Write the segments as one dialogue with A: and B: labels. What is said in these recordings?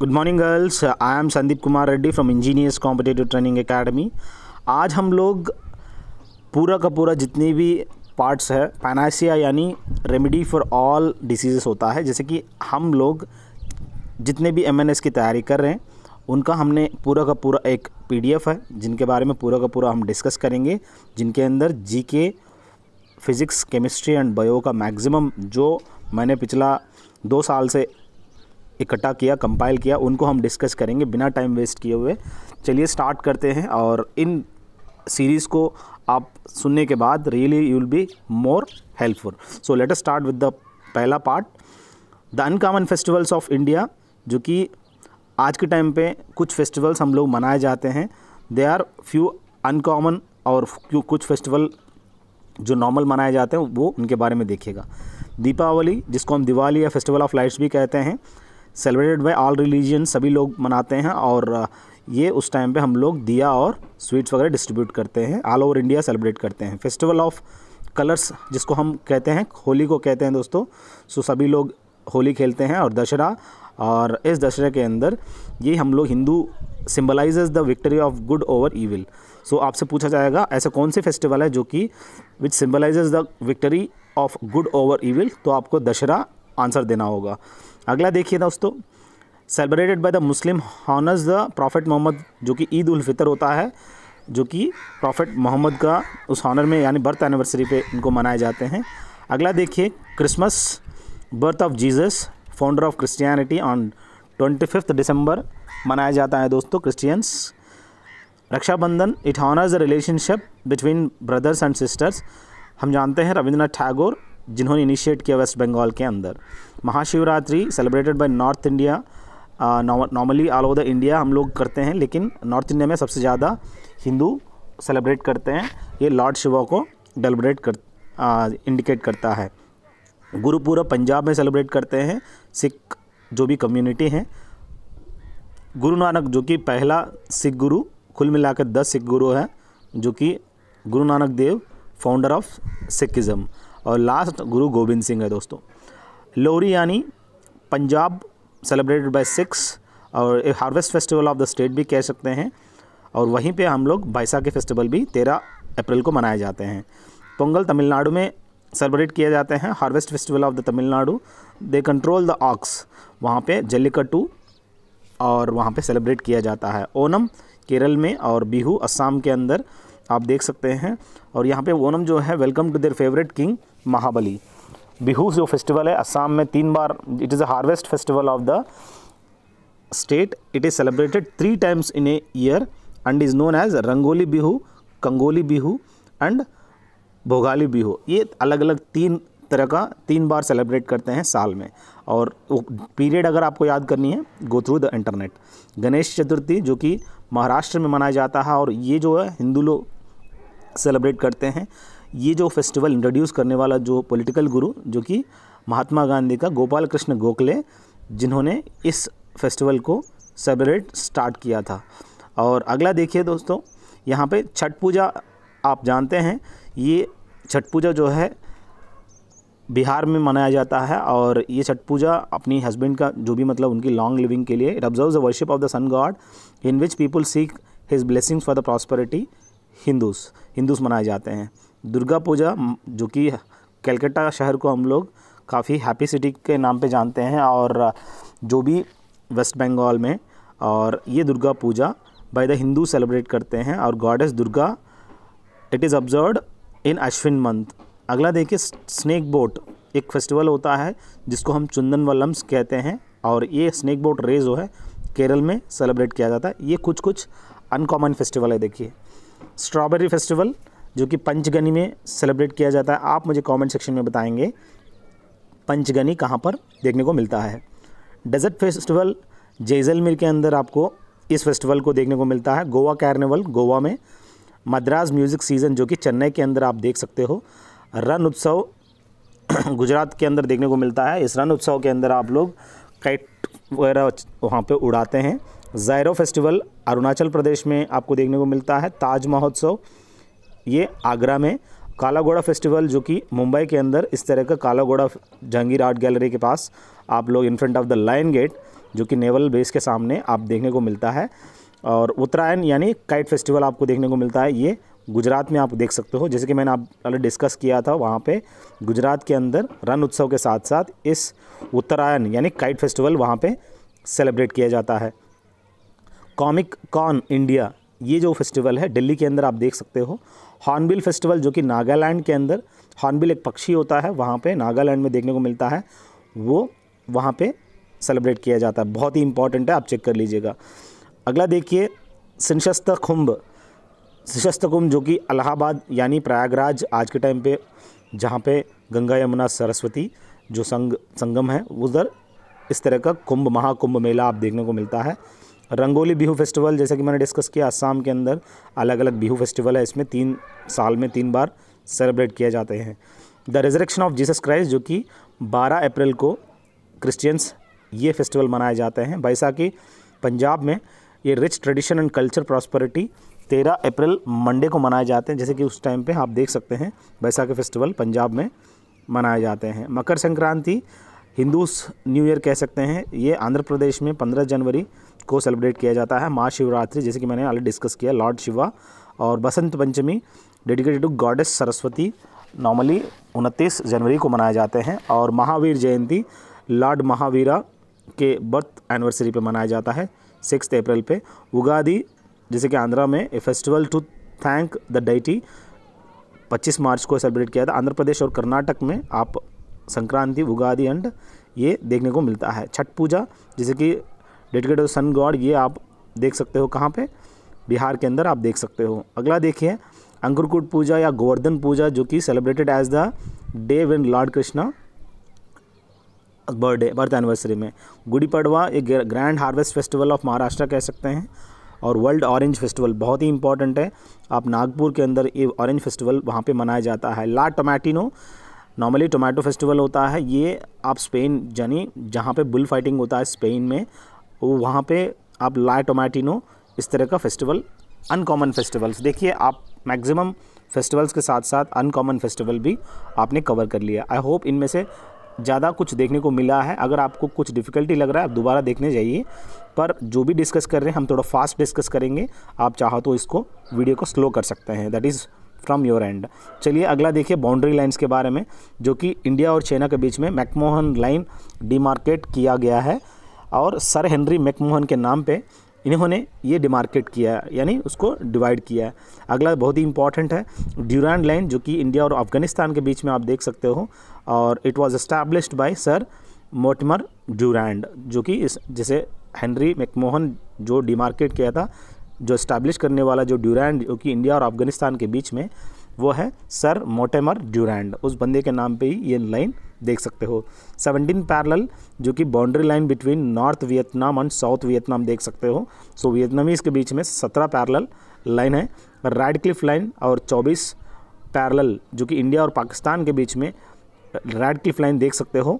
A: Good morning girls I am Sandeep Kumar Reddy from engineers competitive training academy आज हम लोग पूरा का पूरा जितने भी पार्ट्स है पैनासिया यानी रेमेडी फॉर ऑल डिसीजेस होता है जैसे कि हम लोग जितने भी एम की तैयारी कर रहे हैं उनका हमने पूरा का पूरा एक पी है जिनके बारे में पूरा का पूरा हम डिस्कस करेंगे जिनके अंदर जी फिज़िक्स केमिस्ट्री एंड बायो का मैक्सिमम जो मैंने पिछला दो साल से इकट्ठा किया कंपाइल किया उनको हम डिस्कस करेंगे बिना टाइम वेस्ट किए हुए चलिए स्टार्ट करते हैं और इन सीरीज़ को आप सुनने के बाद really you will be more helpful so let us start with the पहला part the uncommon festivals of India जो कि आज के टाइम पे कुछ फेस्टिवल्स हम लोग मनाए जाते हैं दे आर फ्यू अनकॉमन और कुछ फेस्टिवल जो नॉर्मल मनाए जाते हैं वो उनके बारे में देखिएगा दीपावली जिसको हम दिवाली या फेस्टिवल ऑफ लाइट्स भी कहते हैं सेलिब्रेटेड बाई ऑल रिलीजन सभी लोग मनाते हैं और ये उस टाइम पे हम लोग दिया और स्वीट्स वगैरह डिस्ट्रीब्यूट करते हैं ऑल ओवर इंडिया सेलिब्रेट करते हैं फेस्टिवल ऑफ कलर्स जिसको हम कहते हैं होली को कहते हैं दोस्तों सो सभी लोग होली खेलते हैं और दशहरा और इस दशहरे के अंदर ये हम लोग Hindu symbolizes the victory of good over evil so आपसे पूछा जाएगा ऐसा कौन से फेस्टिवल है जो कि which symbolizes the victory of good over evil तो आपको दशहरा आंसर देना होगा अगला देखिए दोस्तों celebrated by the Muslim honours the prophet Muhammad जो कि ईद उल फितर होता है जो कि प्रॉफिट मोहम्मद का उस हॉनर में यानी बर्थ एनिवर्सरी पे इनको मनाए जाते हैं अगला देखिए Christmas birth of Jesus founder of Christianity on twenty fifth December मनाया जाता है दोस्तों Christians Rakshabandhan it honours the relationship between brothers and sisters हम जानते हैं रविंद्रनाथ ठागोर जिन्होंने इनिशिएट किया वेस्ट बंगाल के अंदर Mahashivratri celebrated by North India normally all over the India हम लोग करते हैं लेकिन नॉर्थ इंडिया में सबसे ज़्यादा हिंदू सेलिब्रेट करते हैं ये लॉर्ड शिवा को डेलिब्रेट कर इंडिकेट uh, करता है गुरुपूरब पंजाब में सेलिब्रेट करते हैं सिख जो भी कम्युनिटी हैं गुरु नानक जो कि पहला सिख गुरु कुल मिलाकर दस सिख गुरु हैं जो कि Guru Nanak Dev founder of Sikhism और लास्ट गुरु गोविंद सिंह है दोस्तों लोहरी यानी पंजाब सेलिब्रेटेड बाय सिक्स और harvest festival of the state भी कह सकते हैं और वहीं पे हम लोग बैसाखी फेस्टिवल भी तेरह अप्रैल को मनाए जाते हैं पोंगल तमिलनाडु में सेलिब्रेट किया जाते हैं harvest festival of the Tamil Nadu they control the ox वहाँ पे जल्लिकट्टू और वहाँ पे सेलिब्रेट किया जाता है ओनम केरल में और बिहू असम के अंदर आप देख सकते हैं और यहाँ पे ओनम जो है welcome to their favourite king Mahabali Bihu जो फेस्टिवल है असम में तीन बार it is a harvest festival of the state it is celebrated three times in a year and is known as Rongali Bihu Kongali Bihu and Bhogali Bihu ये अलग अलग तीन तरह का तीन बार सेलिब्रेट करते हैं साल में और वो पीरियड अगर आपको याद करनी है go through the internet Ganesh Chaturthi जो कि महाराष्ट्र में मनाया जाता है और ये जो है हिंदू लोग सेलिब्रेट करते हैं ये जो फेस्टिवल इंट्रोड्यूस करने वाला जो पॉलिटिकल गुरु जो कि महात्मा गांधी का गोपाल कृष्ण गोखले जिन्होंने इस फेस्टिवल को सेलिब्रेट स्टार्ट किया था और अगला देखिए दोस्तों यहाँ पे छठ पूजा आप जानते हैं ये छठ पूजा जो है बिहार में मनाया जाता है और ये छठ पूजा अपनी हस्बैंड का जो भी मतलब उनकी लॉन्ग लिविंग के लिए it observe the worship of the sun god in which people seek his blessings for the prosperity Hindus Hindus मनाए जाते हैं दुर्गा पूजा जो कि कलकत्ता शहर को हम लोग काफ़ी हैप्पी सिटी के नाम पे जानते हैं और जो भी वेस्ट बंगाल में और ये Durga Puja by the Hindu celebrate करते हैं और goddess Durga it is observe in Ashwin month अगला देखिए स्नेक बोट एक फेस्टिवल होता है जिसको हम चुंदन वलम्स कहते हैं और ये स्नेक बोट रेज जो है केरल में सेलिब्रेट किया जाता है ये कुछ कुछ अनकॉमन फेस्टिवल है देखिए स्ट्रॉबेरी फेस्टिवल जो कि पंचगनी में सेलिब्रेट किया जाता है आप मुझे कमेंट सेक्शन में बताएंगे पंचगनी कहाँ पर देखने को मिलता है डेजर्ट फेस्टिवल जैसलमेर के अंदर आपको इस फेस्टिवल को देखने को मिलता है गोवा कार्निवल गोवा में मद्रास म्यूज़िक सीज़न जो कि चेन्नई के अंदर आप देख सकते हो रन उत्सव गुजरात के अंदर देखने को मिलता है इस रन उत्सव के अंदर आप लोग कैट वगैरह वहाँ पर उड़ाते हैं जायरो फेस्टिवल अरुणाचल प्रदेश में आपको देखने को मिलता है ताज महोत्सव ये आगरा में काला घोड़ा फेस्टिवल जो कि मुंबई के अंदर इस तरह का काला घोड़ा जहांगीर आर्ट गैलरी के पास आप लोग in front of the line gate जो कि नेवल बेस के सामने आप देखने को मिलता है और उत्तरायण यानी काइट फेस्टिवल आपको देखने को मिलता है ये गुजरात में आप देख सकते हो जैसे कि मैंने आप पहले डिस्कस किया था वहाँ पे गुजरात के अंदर रन उत्सव के साथ साथ इस उत्तरायण यानी काइट फेस्टिवल वहाँ पे सेलिब्रेट किया जाता है कॉमिक कॉन इंडिया ये जो फेस्टिवल है दिल्ली के अंदर आप देख सकते हो हॉर्नबिल फेस्टिवल जो कि नागालैंड के अंदर हॉर्नबिल एक पक्षी होता है वहाँ पे नागालैंड में देखने को मिलता है वो वहाँ पे सेलिब्रेट किया जाता है बहुत ही इंपॉर्टेंट है आप चेक कर लीजिएगा अगला देखिए सिंशस्त कुंभ सिंशस्त कुंभ जो कि अलाहाबाद यानी प्रयागराज आज के टाइम पे जहाँ पे गंगा यमुना सरस्वती जो संग संगम है उधर इस तरह का कुंभ महाकुंभ मेला आप देखने को मिलता है रंगोली बिहू फेस्टिवल जैसा कि मैंने डिस्कस किया आसाम के अंदर अलग अलग बिहू फेस्टिवल है इसमें तीन साल में तीन बार सेलिब्रेट किए जाते हैं the resurrection of Jesus Christ जो कि 12 अप्रैल को क्रिश्चियंस ये फेस्टिवल मनाए जाते हैं बैसाखी पंजाब में ये rich tradition and culture prosperity 13 April Monday को मनाए जाते हैं जैसे कि उस टाइम पे आप देख सकते हैं बैसाखी फेस्टिवल पंजाब में मनाए जाते हैं मकर संक्रांति हिंदूस न्यू ईयर कह सकते हैं ये आंध्र प्रदेश में पंद्रह जनवरी को सेलिब्रेट किया जाता है महाशिवरात्रि जैसे कि मैंने ऑलरेडी डिस्कस किया लॉर्ड शिवा और Basant Panchami dedicated to goddess Saraswati normally उनतीस जनवरी को मनाए जाते हैं और महावीर जयंती लॉर्ड महावीरा के बर्थ एनिवर्सरी पे मनाया जाता है सिक्स अप्रैल पे उगादि जैसे कि आंध्रा में a festival to thank the deity 25 मार्च को सेलिब्रेट किया था आंध्र प्रदेश और कर्नाटक में आप संक्रांति उगादी एंड ये देखने को मिलता है छठ पूजा जैसे कि डेडिकेटेड सन गॉड ये आप देख सकते हो कहाँ पे बिहार के अंदर आप देख सकते हो अगला देखिए अंकुरकूट पूजा या गोवर्धन पूजा जो कि celebrated as the day when lord Krishna birthday birth anniversary में गुड़ी पड़वा एक grand harvest festival of Maharashtra कह सकते हैं और वर्ल्ड ऑरेंज फेस्टिवल बहुत ही इंपॉर्टेंट है आप नागपुर के अंदर ये ऑरेंज फेस्टिवल वहाँ पे मनाया जाता है La Tomatina normally tomato festival होता है ये आप स्पेन यानी जहाँ पे बुल फाइटिंग होता है स्पेन में वहाँ पे आप ला टोमैटिनो इस तरह का फेस्टिवल अनकॉमन फेस्टिवल्स देखिए आप मैक्सिमम फेस्टिवल्स के साथ साथ अनकॉमन फेस्टिवल भी आपने कवर कर लिया आई होप इनमें से ज़्यादा कुछ देखने को मिला है अगर आपको कुछ डिफ़िकल्टी लग रहा है आप दोबारा देखने जाइए पर जो भी डिस्कस कर रहे हैं हम थोड़ा फास्ट डिस्कस करेंगे आप चाहो तो इसको वीडियो को स्लो कर सकते हैं that is from your end चलिए अगला देखिए बाउंड्री लाइन्स के बारे में जो कि इंडिया और चाइना के बीच में मैकमोहन लाइन डीमार्केट किया गया है और सर हेनरी मैकमोहन के नाम पे इन्होंने ये डिमार्केट किया है यानी उसको डिवाइड किया है अगला बहुत ही इंपॉर्टेंट है ड्यूरान लाइन जो कि इंडिया और अफगानिस्तान के बीच में आप देख सकते हो और it was established by sir Mortimer Durand जो कि इस जिसे हेनरी मैकमोहन जो डिमार्केट किया था जो इस्टेब्लिश करने वाला जो ड्यूरैंड जो कि इंडिया और अफगानिस्तान के बीच में वो है सर मोटेमर ड्यूरेंड उस बंदे के नाम पे ही ये लाइन देख सकते हो 17 पैरल जो कि boundary line between North Vietnam and South Vietnam देख सकते हो सो वियतनामीज के बीच में 17 पैरल लाइन है रेडक्लिफ लाइन और 24 पैरल जो कि इंडिया और पाकिस्तान के बीच में रेडक्लिफ लाइन देख सकते हो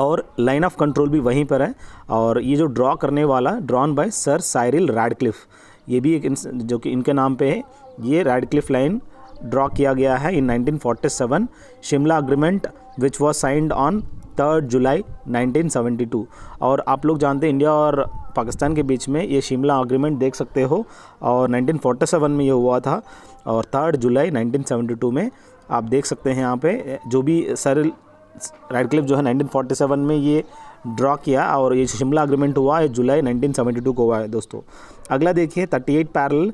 A: और लाइन ऑफ कंट्रोल भी वहीं पर है और ये जो ड्रॉ करने वाला drawn by sir Cyril Radcliffe ये भी एक जो कि इनके नाम पे है ये रेडक्लिफ लाइन ड्रॉ किया गया है in 1947 Shimla agreement which was signed on third July 1972 और आप लोग जानते हैं इंडिया और पाकिस्तान के बीच में ये शिमला अग्रीमेंट देख सकते हो और 1947 में ये हुआ था और थर्ड जुलाई 1972 में आप देख सकते हैं यहाँ पे जो भी सर राइट क्लिप जो है 1947 में ये ड्रॉ किया और ये शिमला अग्रीमेंट हुआ है जुलाई 1972 को हुआ है दोस्तों अगला देखिए 38 parallel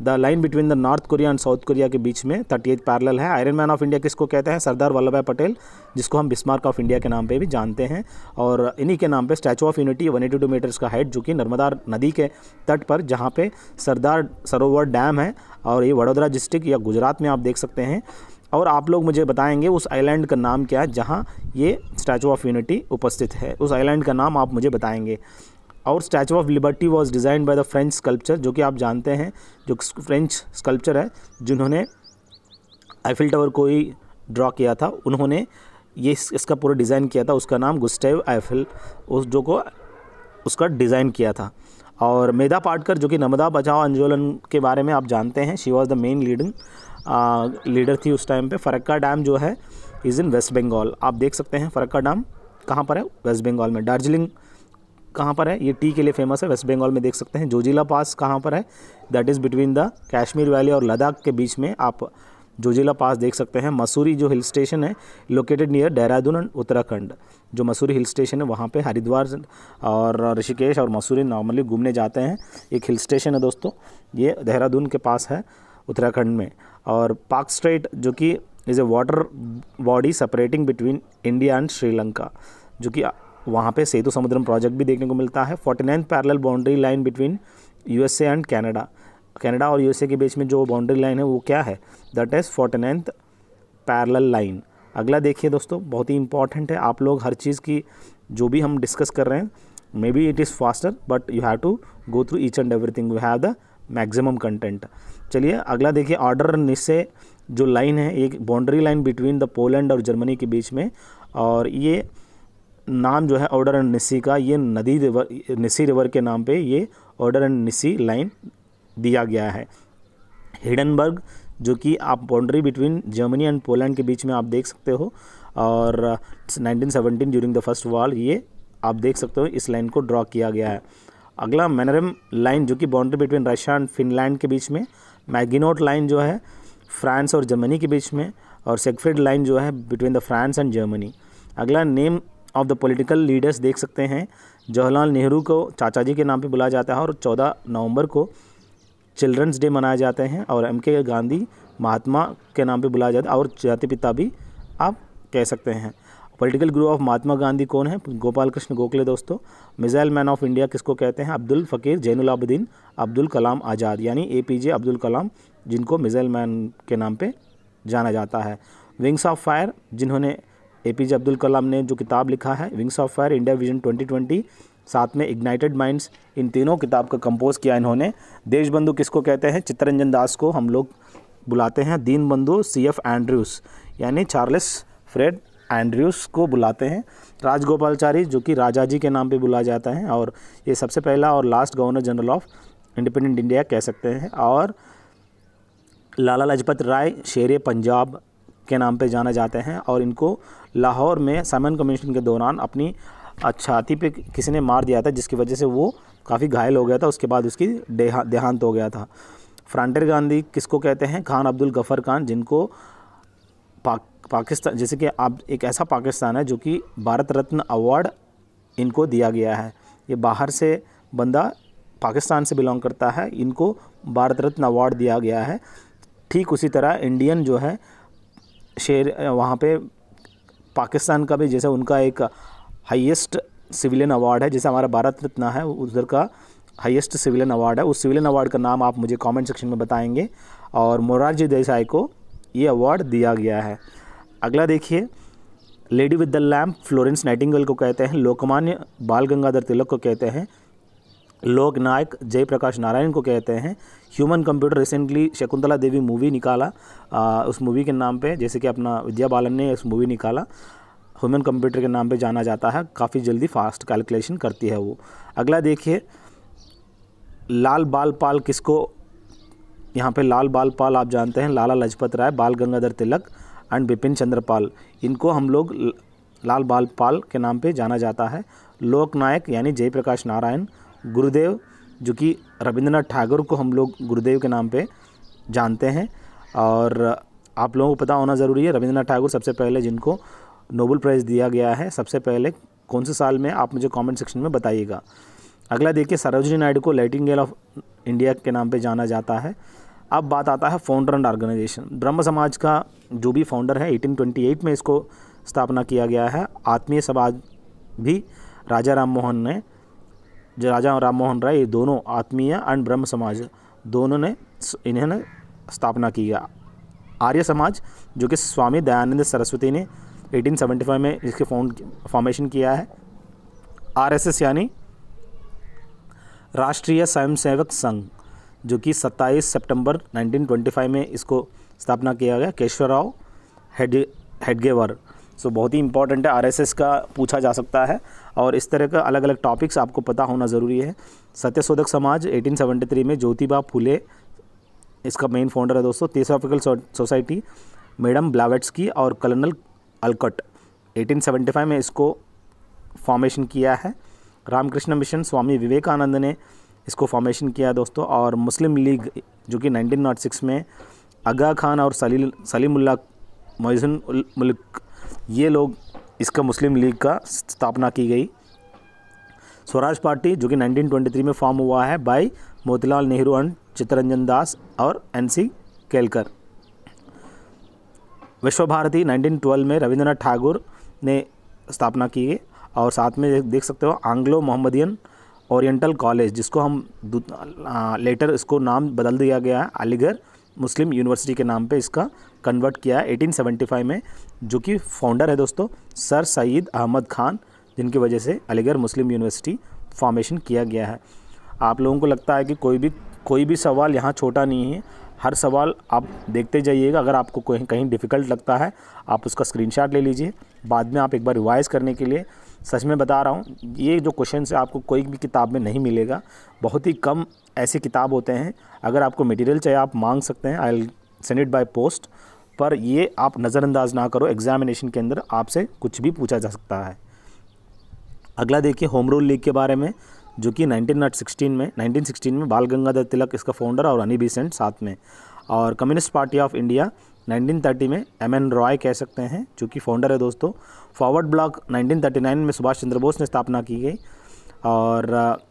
A: the line between the North Korea and South Korea के बीच में थर्टी एट पैरल है आयरन मैन ऑफ इंडिया किसको कहते हैं सरदार वल्लभ भाई पटेल जिसको हम बिस्मार्क ऑफ इंडिया के नाम पे भी जानते हैं और इन्हीं के नाम पे statue of unity one eighty two metres का हाइट जो कि नर्मदा नदी के तट पर जहाँ पे सरदार सरोवर डैम है और ये वडोदरा डिस्ट्रिक्ट या गुजरात में आप देख सकते हैं और आप लोग मुझे बताएंगे उस आइलैंड का नाम क्या है जहाँ ये स्टैचू ऑफ यूनिटी उपस्थित है उस आइलैंड का नाम आप मुझे बताएंगे और statue of liberty was design by the French sculpture जो कि आप जानते हैं जो फ्रेंच स्कल्पचर है जिन्होंने आईफिल टावर को ही ड्रॉ किया था उन्होंने ये इस, इसका पूरा डिज़ाइन किया था उसका नाम गुस्टेव आईफिल उस जो को उसका डिज़ाइन किया था और मेधा पाटकर जो कि नर्मदा बचाओ आंदोलन के बारे में आप जानते हैं she was the main leading leader थी उस टाइम पे फरक्का डैम जो है इज़ इन वेस्ट बंगाल आप देख सकते हैं फरक्का डैम कहाँ पर है वेस्ट बंगाल में दार्जिलिंग कहाँ पर है ये टी के लिए फेमस है वेस्ट बंगाल में देख सकते हैं जोजिला पास कहाँ पर है that is between the Kashmir valley और लद्दाख के बीच में आप जोजिला पास देख सकते हैं मसूरी जो हिल स्टेशन है located near Dehradun and Uttarakhand जो मसूरी हिल स्टेशन है वहाँ पे हरिद्वार और ऋषिकेश और मसूरी नॉर्मली घूमने जाते हैं एक हिल स्टेशन है दोस्तों ये देहरादून के पास है उत्तराखंड में और पाक स्ट्रेट जो कि is a water body separating between India and Sri Lanka जो कि वहाँ पे सेतु समुद्रम प्रोजेक्ट भी देखने को मिलता है forty ninth parallel boundary line between USA and Canada Canada और यूएसए के बीच में जो बाउंड्री लाइन है वो क्या है that is forty ninth parallel line अगला देखिए दोस्तों बहुत ही इंपॉर्टेंट है आप लोग हर चीज़ की जो भी हम डिस्कस कर रहे हैं maybe it is faster but you have to go through each and everything you have the maximum content चलिए अगला देखिए ऑर्डर निश्चय जो लाइन है एक boundary line between the Poland और जर्मनी के बीच में और ये नाम जो है ऑर्डर एंड निसी का ये नदी रिवर निसी रिवर के नाम पे ये ऑर्डर एंड निसी लाइन दिया गया है हिडनबर्ग जो कि आप boundary between Germany and Poland के बीच में आप देख सकते हो और 1917 ड्यूरिंग द फर्स्ट वॉल ये आप देख सकते हो इस लाइन को ड्रॉ किया गया है अगला मैनरम लाइन जो कि boundary between Russia and Finland के बीच में मैगिनोट लाइन जो है फ्रांस और जर्मनी के बीच में और सेगफ्रिड लाइन जो है between the France and Germany अगला name of the political leaders देख सकते हैं जवाहरलाल नेहरू को चाचा जी के नाम पे बुलाया जाता है और 14 नवंबर को चिल्ड्रंस डे मनाए जाते हैं और एम के गांधी महात्मा के नाम पे बुलाया जाता है और जाति पिता भी आप कह सकते हैं political group of Mahatma Gandhi कौन है गोपाल कृष्ण गोखले दोस्तों मिज़ाइल मैन ऑफ इंडिया किसको कहते हैं अब्दुल फ़कीर जैनलाबुद्दीन अब्दुल कलाम आज़ाद यानी ए पी जे अब्दुल कलाम जिनको मिज़ाइल मैन के नाम पर जाना जाता है विंग्स ऑफ फायर जिन्होंने ए पी जे अब्दुल कलाम ने जो किताब लिखा है wings of fire India vision 2020 साथ में इग्नाइटेड माइंड्स इन तीनों किताब का कंपोज किया इन्होंने देशबंधु किसको कहते हैं चित्तरंजन दास को हम लोग बुलाते हैं Deen Bandhu C F Andrews यानी चार्लिस फ्रेड एंड्रयूस को बुलाते हैं राजगोपालचारी जो कि राजा जी के नाम पे बुलाया जाता है और ये सबसे पहला और last governor general of independent India कह सकते हैं और लाला लाजपत राय शेर पंजाब के नाम पे जाना जाते हैं और इनको लाहौर में साइमन कमीशन के दौरान अपनी छाती पे किसी ने मार दिया था जिसकी वजह से वो काफ़ी घायल हो गया था उसके बाद उसकी देहा देहांत हो गया था फ्रांटर गांधी किसको कहते हैं खान अब्दुल गफ़र खान जिनको पा पाकिस्तान जैसे कि आप एक ऐसा पाकिस्तान है जो कि भारत रत्न अवार्ड इनको दिया गया है ये बाहर से बंदा पाकिस्तान से बिलोंग करता है इनको भारत रत्न अवार्ड दिया गया है ठीक उसी तरह इंडियन जो है शेर वहाँ पे पाकिस्तान का भी जैसे उनका एक हाईएस्ट सिविलियन अवार्ड है जैसे हमारा भारत रत्न है उधर का हाईएस्ट सिविलियन अवार्ड है उस सिविलियन अवार्ड का नाम आप मुझे कमेंट सेक्शन में बताएंगे और मोरारजी देसाई को ये अवार्ड दिया गया है अगला देखिए lady with the lamp Florence Nightingale को कहते हैं लोकमान्य बाल गंगाधर तिलक को कहते हैं लोक नायक जयप्रकाश नारायण को कहते हैं human computer recently Shakuntala Devi movie निकाला आ, उस मूवी के नाम पे जैसे कि अपना विद्या बालन ने उस मूवी निकाला ह्यूमन कंप्यूटर के नाम पे जाना जाता है काफ़ी जल्दी फास्ट कैलकुलेशन करती है वो अगला देखिए लाल बाल पाल किसको यहाँ पे लाल बाल पाल आप जानते हैं लाला लजपत राय बाल गंगाधर तिलक एंड बिपिन चंद्रपाल इनको हम लोग लाल बाल पाल के नाम पे जाना जाता है लोकनायक यानी जयप्रकाश नारायण गुरुदेव जो कि रविंद्रनाथ ठाकुर को हम लोग गुरुदेव के नाम पे जानते हैं और आप लोगों को पता होना ज़रूरी है रविंद्रनाथ ठाकुर सबसे पहले जिनको नोबल प्राइज़ दिया गया है सबसे पहले कौन से साल में आप मुझे कमेंट सेक्शन में बताइएगा अगला देखिए सरोजनी नायडू को गेल ऑफ इंडिया के नाम पर जाना जाता है अब बात आता है फाउंडर एंड ऑर्गेनाइजेशन ब्रह्म समाज का जो भी फाउंडर है एटीन में इसको स्थापना किया गया है आत्मीय समाज भी राजा राम मोहन ने जो राजा राम मोहन राय ये दोनों आत्मीय एंड ब्रह्म समाज दोनों ने इन्होंने स्थापना की है आर्य समाज जो कि स्वामी दयानंद सरस्वती ने 1875 में इसके फाउंड फॉर्मेशन किया है आरएसएस यानी राष्ट्रीय स्वयंसेवक संघ जो कि 27 सितंबर 1925 में इसको स्थापना किया गया केशवर राव हेड हेडगेवर सो बहुत ही इंपॉर्टेंट है आरएसएस का पूछा जा सकता है और इस तरह का अलग अलग टॉपिक्स आपको पता होना ज़रूरी है सत्यशोधक समाज 1873 में ज्योतिबा फूले इसका मेन फाउंडर है दोस्तों थियोसॉफिकल सोसाइटी मैडम की और कलनल अलकट 1875 में इसको फॉर्मेशन किया है रामकृष्ण मिशन स्वामी विवेकानंद ने इसको फॉर्मेशन किया दोस्तों और मुस्लिम लीग जो कि 1906 में अगा खान और सलील सलीमुल्ला मोजन मुल्क ये लोग इसका मुस्लिम लीग का स्थापना की गई स्वराज पार्टी जो कि 1923 में फॉर्म हुआ है बाय मोतीलाल नेहरू एंड चित्तरंजन दास और एनसी केलकर विश्व भारती 1912 में रविंद्रनाथ ठाकुर ने स्थापना की है और साथ में देख सकते हो आंग्लो मोहम्मदियन ओरिएंटल कॉलेज जिसको हम आ, लेटर इसको नाम बदल दिया गया है अलीगढ़ मुस्लिम यूनिवर्सिटी के नाम पे इसका कन्वर्ट किया है 1875 में जो कि फाउंडर है दोस्तों सर सईद अहमद खान जिनकी वजह से अलीगढ़ मुस्लिम यूनिवर्सिटी फॉर्मेशन किया गया है आप लोगों को लगता है कि कोई भी कोई भी सवाल यहाँ छोटा नहीं है हर सवाल आप देखते जाइएगा अगर आपको कहीं कहीं डिफ़िकल्ट लगता है आप उसका स्क्रीनशॉट ले लीजिए बाद में आप एक बार रिवाइज़ करने के लिए सच में बता रहा हूँ ये जो क्वेश्चन आपको कोई भी किताब में नहीं मिलेगा बहुत ही कम ऐसे किताब होते हैं अगर आपको मटेरियल चाहिए आप मांग सकते हैं I send it by post पर ये आप नज़रअंदाज ना करो एग्जामिनेशन के अंदर आपसे कुछ भी पूछा जा सकता है अगला देखिए होम रूल लीग के बारे में जो कि सिक्सटीन में सिक्सटीन में बाल गंगाधर तिलक इसका फाउंडर और अनी बीसेंट साथ में और कम्युनिस्ट पार्टी ऑफ इंडिया 1930 में एम एन रॉय कह सकते हैं जो कि फाउंडर है दोस्तों फॉरवर्ड ब्लॉक 1939 में सुभाष चंद्र बोस ने स्थापना की गई और uh,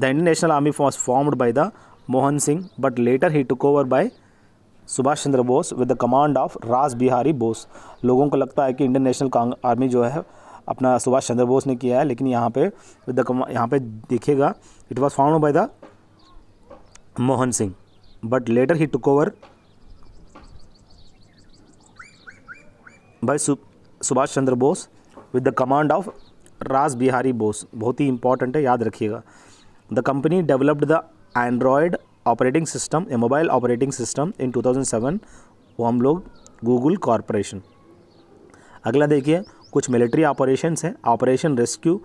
A: the Indian National Army was formed by the Mohan Singh but later he took over by Subhash Chandra Bose with the command of Raj Bihari Bose लोगों को लगता है कि इंडियन नेशनल आर्मी जो है अपना सुभाष चंद्र बोस ने किया है लेकिन यहाँ पे विद द कमा यहाँ पे देखिएगा it was found by the Mohan Singh but later he took over by Subhash Chandra Bose with the command of Raj Bihari Bose बहुत ही इंपॉर्टेंट है याद रखिएगा the company developed the Android operating system a mobile operating system in 2007 वो हम लोग गूगल कॉरपोरेशन अगला देखिए कुछ मिलिट्री ऑपरेशन हैं ऑपरेशन रेस्क्यू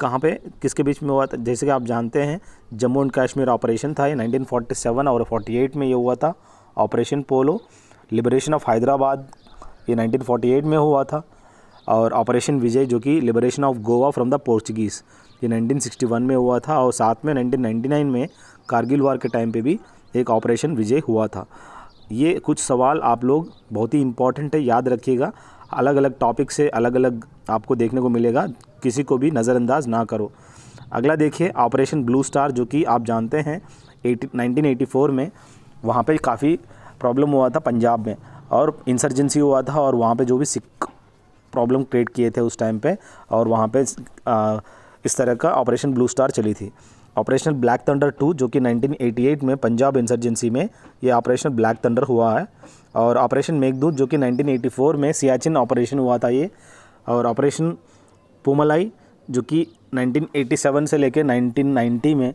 A: कहाँ पे किसके बीच में हुआ था जैसे कि आप जानते हैं जम्मू एंड कश्मीर ऑपरेशन था ये 1947 और 48 में ये हुआ था Operation Polo liberation of Hyderabad ये 1948 में हुआ था और ऑपरेशन विजय जो कि liberation of Goa from the Portuguese ये 1961 में हुआ था और साथ में 1999 में कारगिल वार के टाइम पे भी एक ऑपरेशन विजय हुआ था ये कुछ सवाल आप लोग बहुत ही इंपॉर्टेंट है याद रखिएगा अलग अलग टॉपिक से अलग अलग आपको देखने को मिलेगा किसी को भी नज़रअंदाज ना करो अगला देखिए ऑपरेशन ब्लू स्टार जो कि आप जानते हैं एटी में वहाँ पर काफ़ी प्रॉब्लम हुआ था पंजाब में और इंसर्जेंसी हुआ था और वहाँ पे जो भी सिख प्रॉब्लम क्रिएट किए थे उस टाइम पे और वहाँ पे इस तरह का ऑपरेशन ब्लू स्टार चली थी ऑपरेशन ब्लैक थंडर टू जो कि 1988 में पंजाब इंसर्जेंसी में ये ऑपरेशन ब्लैक थंडर हुआ है और ऑपरेशन मेघदूत जो कि 1984 में सियाचिन ऑपरेशन हुआ था ये और ऑपरेशन पुमलाई जो कि 1987 से लेकर 1990 में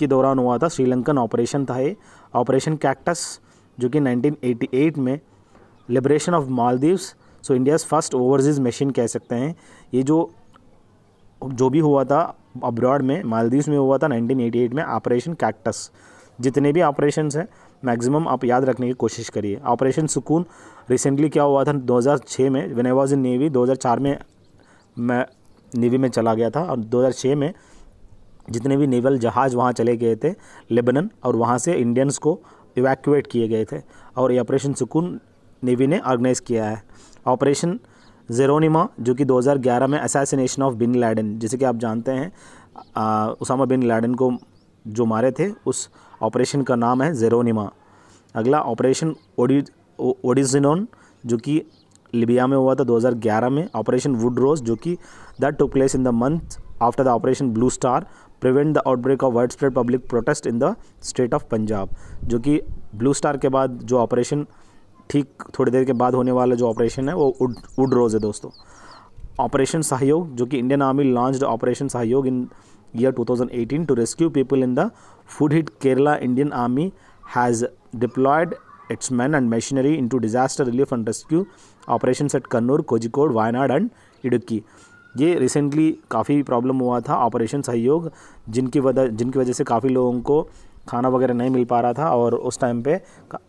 A: के दौरान हुआ था श्रीलंकन ऑपरेशन था ये ऑपरेशन कैक्टस जो कि 1988 में liberation of Maldives so India's first overseas machine कह सकते हैं ये जो जो भी हुआ था अब्रॉड में मालदीव्स में हुआ था 1988 में ऑपरेशन कैक्टस जितने भी ऑपरेशन हैं मैक्सिमम आप याद रखने की कोशिश करिए ऑपरेशन सुकून रिसेंटली क्या हुआ था 2006 में when I was in navy 2004 में मैं नेवी में चला गया था और 2006 में जितने भी नेवल जहाज़ वहाँ चले गए थे लेबनन और वहाँ से इंडियंस को इवैक्यूएट किए गए थे और ये ऑपरेशन सुकून नेवी ने ऑर्गेनाइज़ किया है ऑपरेशन जेरोनिमा जो कि 2011 में असासिनेशन ऑफ बिन लैडन जिसे कि आप जानते हैं उसामा बिन लैडन को जो मारे थे उस ऑपरेशन का नाम है जेरोनिमा अगला ऑपरेशन ओडि ओडिजिनोन जो कि लिबिया में हुआ था 2011 में ऑपरेशन वुड रोज जो कि that took place in the month after the Operation Blue Star prevent the outbreak of wide spread public protest in the state of Punjab जो कि ब्लू स्टार के बाद जो ऑपरेशन ठीक थोड़ी देर के बाद होने वाला जो ऑपरेशन है वो उड उड रोज़ है दोस्तों ऑपरेशन सहयोग जो कि Indian army launched Operation Sahyog in year 2018 to rescue people in the flood hit Kerala Indian Army has deployed its man and machinery into disaster relief and rescue operation at Kannur Kozhikode Wayanad and Idukki ये recently काफ़ी problem हुआ था operation सहयोग जिनकी वजह जिनकी वजह से काफ़ी लोगों को खाना वगैरह नहीं मिल पा रहा था और उस टाइम पे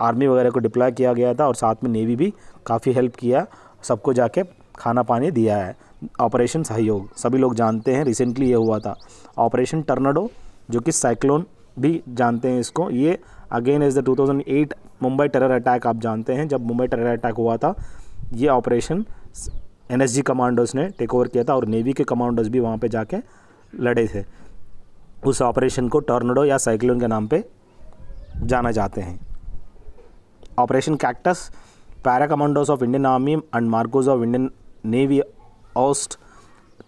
A: आर्मी वगैरह को डिप्लॉय किया गया था और साथ में नेवी भी काफ़ी हेल्प किया सबको जाके खाना पानी दिया है ऑपरेशन सहयोग सभी लोग जानते हैं रिसेंटली ये हुआ था ऑपरेशन टर्नाडो जो कि साइक्लोन भी जानते हैं इसको ये again is the 2008 Mumbai terror attack आप जानते हैं जब मुंबई टेरर अटैक हुआ था ये ऑपरेशन एनएसजी कमांडोज ने टेक ओवर किया था और नेवी के कमांडोज भी वहाँ पे जाके लड़े थे उस ऑपरेशन को टर्नडो या साइक्लोन के नाम पे जाना जाते हैं Operation Cactus para commandos of Indian Army and MARCOS of Indian Navy oust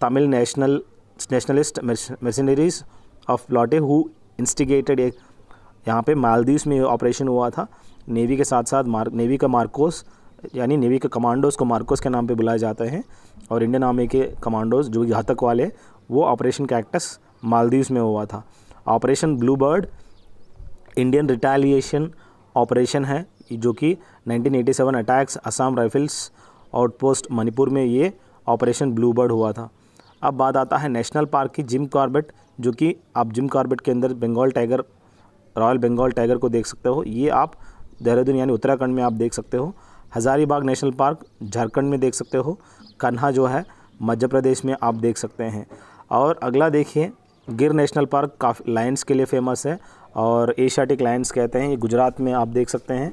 A: Tamil national nationalist mercenaries of PLOTE who instigated एक यहाँ पे मालदीव्स में ऑपरेशन हुआ था नेवी के साथ साथ मार्क नेवी का मार्कोस यानी नेवी के कमांडोज को मार्कोस के नाम पे बुलाए जाते हैं और इंडियन आर्मी के कमांडोज जो घातक वाले वो ऑपरेशन कैक्टस मालदीव्स में हुआ था Operation Blue Bird Indian retaliation operation है जो कि 1987 attacks Assam Rifles outpost Manipur में ये ऑपरेशन ब्लू बर्ड हुआ था अब बात आता है नेशनल पार्क की जिम कॉर्बेट जो कि आप जिम कॉर्बेट के अंदर Bengal tiger royal Bengal tiger को देख सकते हो ये आप देहरादून यानी उत्तराखंड में आप देख सकते हो हज़ारीबाग नेशनल पार्क झारखंड में देख सकते हो कन्हा जो है मध्य प्रदेश में आप देख सकते हैं और अगला देखिए गिर नेशनल पार्क काफ़ी लाइन्स के लिए फेमस है और एशियाटिक लाइन्स कहते हैं ये गुजरात में आप देख सकते हैं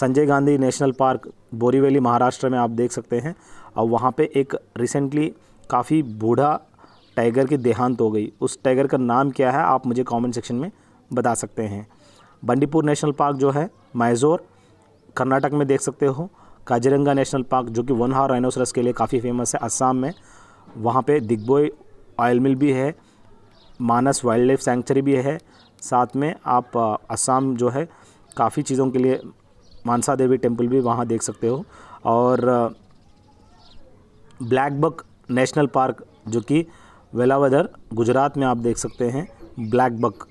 A: संजय गांधी नेशनल पार्क बोरीवली महाराष्ट्र में आप देख सकते हैं और वहाँ पे एक रिसेंटली काफ़ी बूढ़ा टाइगर की देहांत हो गई उस टाइगर का नाम क्या है आप मुझे कमेंट सेक्शन में बता सकते हैं बंडीपुर नेशनल पार्क जो है मैज़ोर कर्नाटक में देख सकते हो काजीरंगा नेशनल पार्क जो कि वन हार रेनोसरस के लिए काफ़ी फेमस है असम में वहाँ पर दिग्बोय ऑयल मिल भी है मानस वाइल्ड लाइफ सेंचुरी भी है साथ में आप असम जो है काफ़ी चीज़ों के लिए मानसा देवी टेम्पल भी वहाँ देख सकते हो और ब्लैक बक नेशनल पार्क जो कि वेलावदर गुजरात में आप देख सकते हैं black buck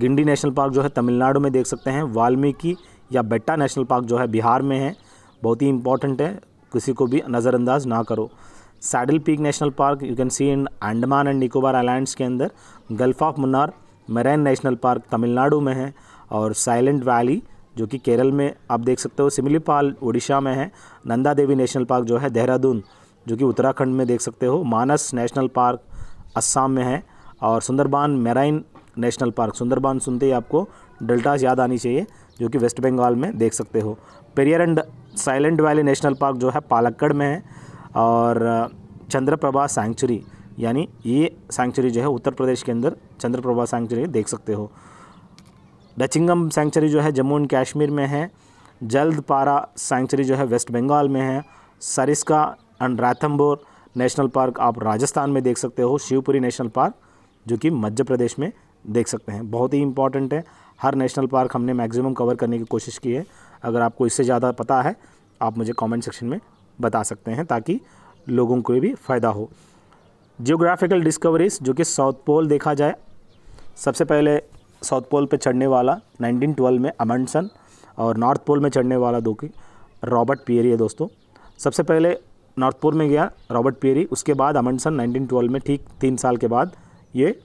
A: Guindy national park जो है तमिलनाडु में देख सकते हैं वाल्मीकि या बेट्टा नेशनल पार्क जो है बिहार में है बहुत ही इम्पोर्टेंट है किसी को भी नज़रअंदाज ना करो Saddle Peak national park you can see in Andaman and Nicobar islands के अंदर गल्फ ऑफ मुन्नार मेरेन नेशनल पार्क तमिलनाडु में है और साइलेंट वैली जो कि केरल में आप देख सकते हो पाल उड़ीसा में है नंदा देवी नेशनल पार्क जो है देहरादून जो कि उत्तराखंड में देख सकते हो मानस नेशनल पार्क असम में है और Sundarban marine national park Sundarban सुनते ही आपको डेल्टा याद आनी चाहिए जो कि वेस्ट बंगाल में देख सकते हो Periyar and Silent Valley national park जो है पालक्कड़ में है और चंद्रप्रभा सेंचुरी यानी ये सैंक्चुरी जो है उत्तर प्रदेश के अंदर चंद्रप्रभा सेंचुरी देख सकते हो डचिंगम सेंचुरी जो है जम्मू एंड कश्मीर में है जल्द पारा सेंचुरी जो है वेस्ट बंगाल में है Sariska and Ranthambore national park आप राजस्थान में देख सकते हो शिवपुरी नेशनल पार्क जो कि मध्य प्रदेश में देख सकते हैं बहुत ही इंपॉर्टेंट है हर नेशनल पार्क हमने मैक्सिमम कवर करने की कोशिश की है अगर आपको इससे ज़्यादा पता है आप मुझे कमेंट सेक्शन में बता सकते हैं ताकि लोगों को भी फ़ायदा हो जियोग्राफिकल डिस्कवरीज जो कि साउथ पोल देखा जाए सबसे पहले साउथ पोल पर चढ़ने वाला 1912 में अमंडसन और नॉर्थ पोल में चढ़ने वाला दो कि रॉबर्ट पियरी है दोस्तों सबसे पहले नॉर्थ पोल में गया रॉबर्ट पियरी उसके बाद अमंडसन 1912 में ठीक तीन साल के बाद ये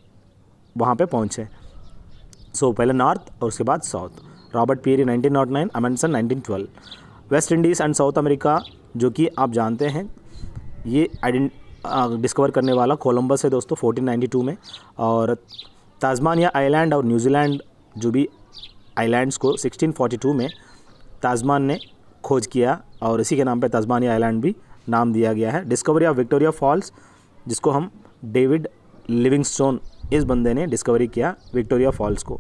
A: वहाँ पे पहुँचे सो so, पहले नॉर्थ और उसके बाद south Robert Peary 1909 Amundsen nineteen West Indies and South America जो कि आप जानते हैं ये डिस्कवर करने वाला कोलंबस है दोस्तों 1492 में और ताजमानिया आइलैंड और न्यूजीलैंड जो भी आइलैंड्स को 1642 में ताजमान ने खोज किया और इसी के नाम पर ताजमानिया आइलैंड भी नाम दिया गया है डिस्कवरी ऑफ विक्टोरिया फॉल्स जिसको हम डेविड लिविंगस्टोन इस बंदे ने डिस्कवरी किया विक्टोरिया फॉल्स को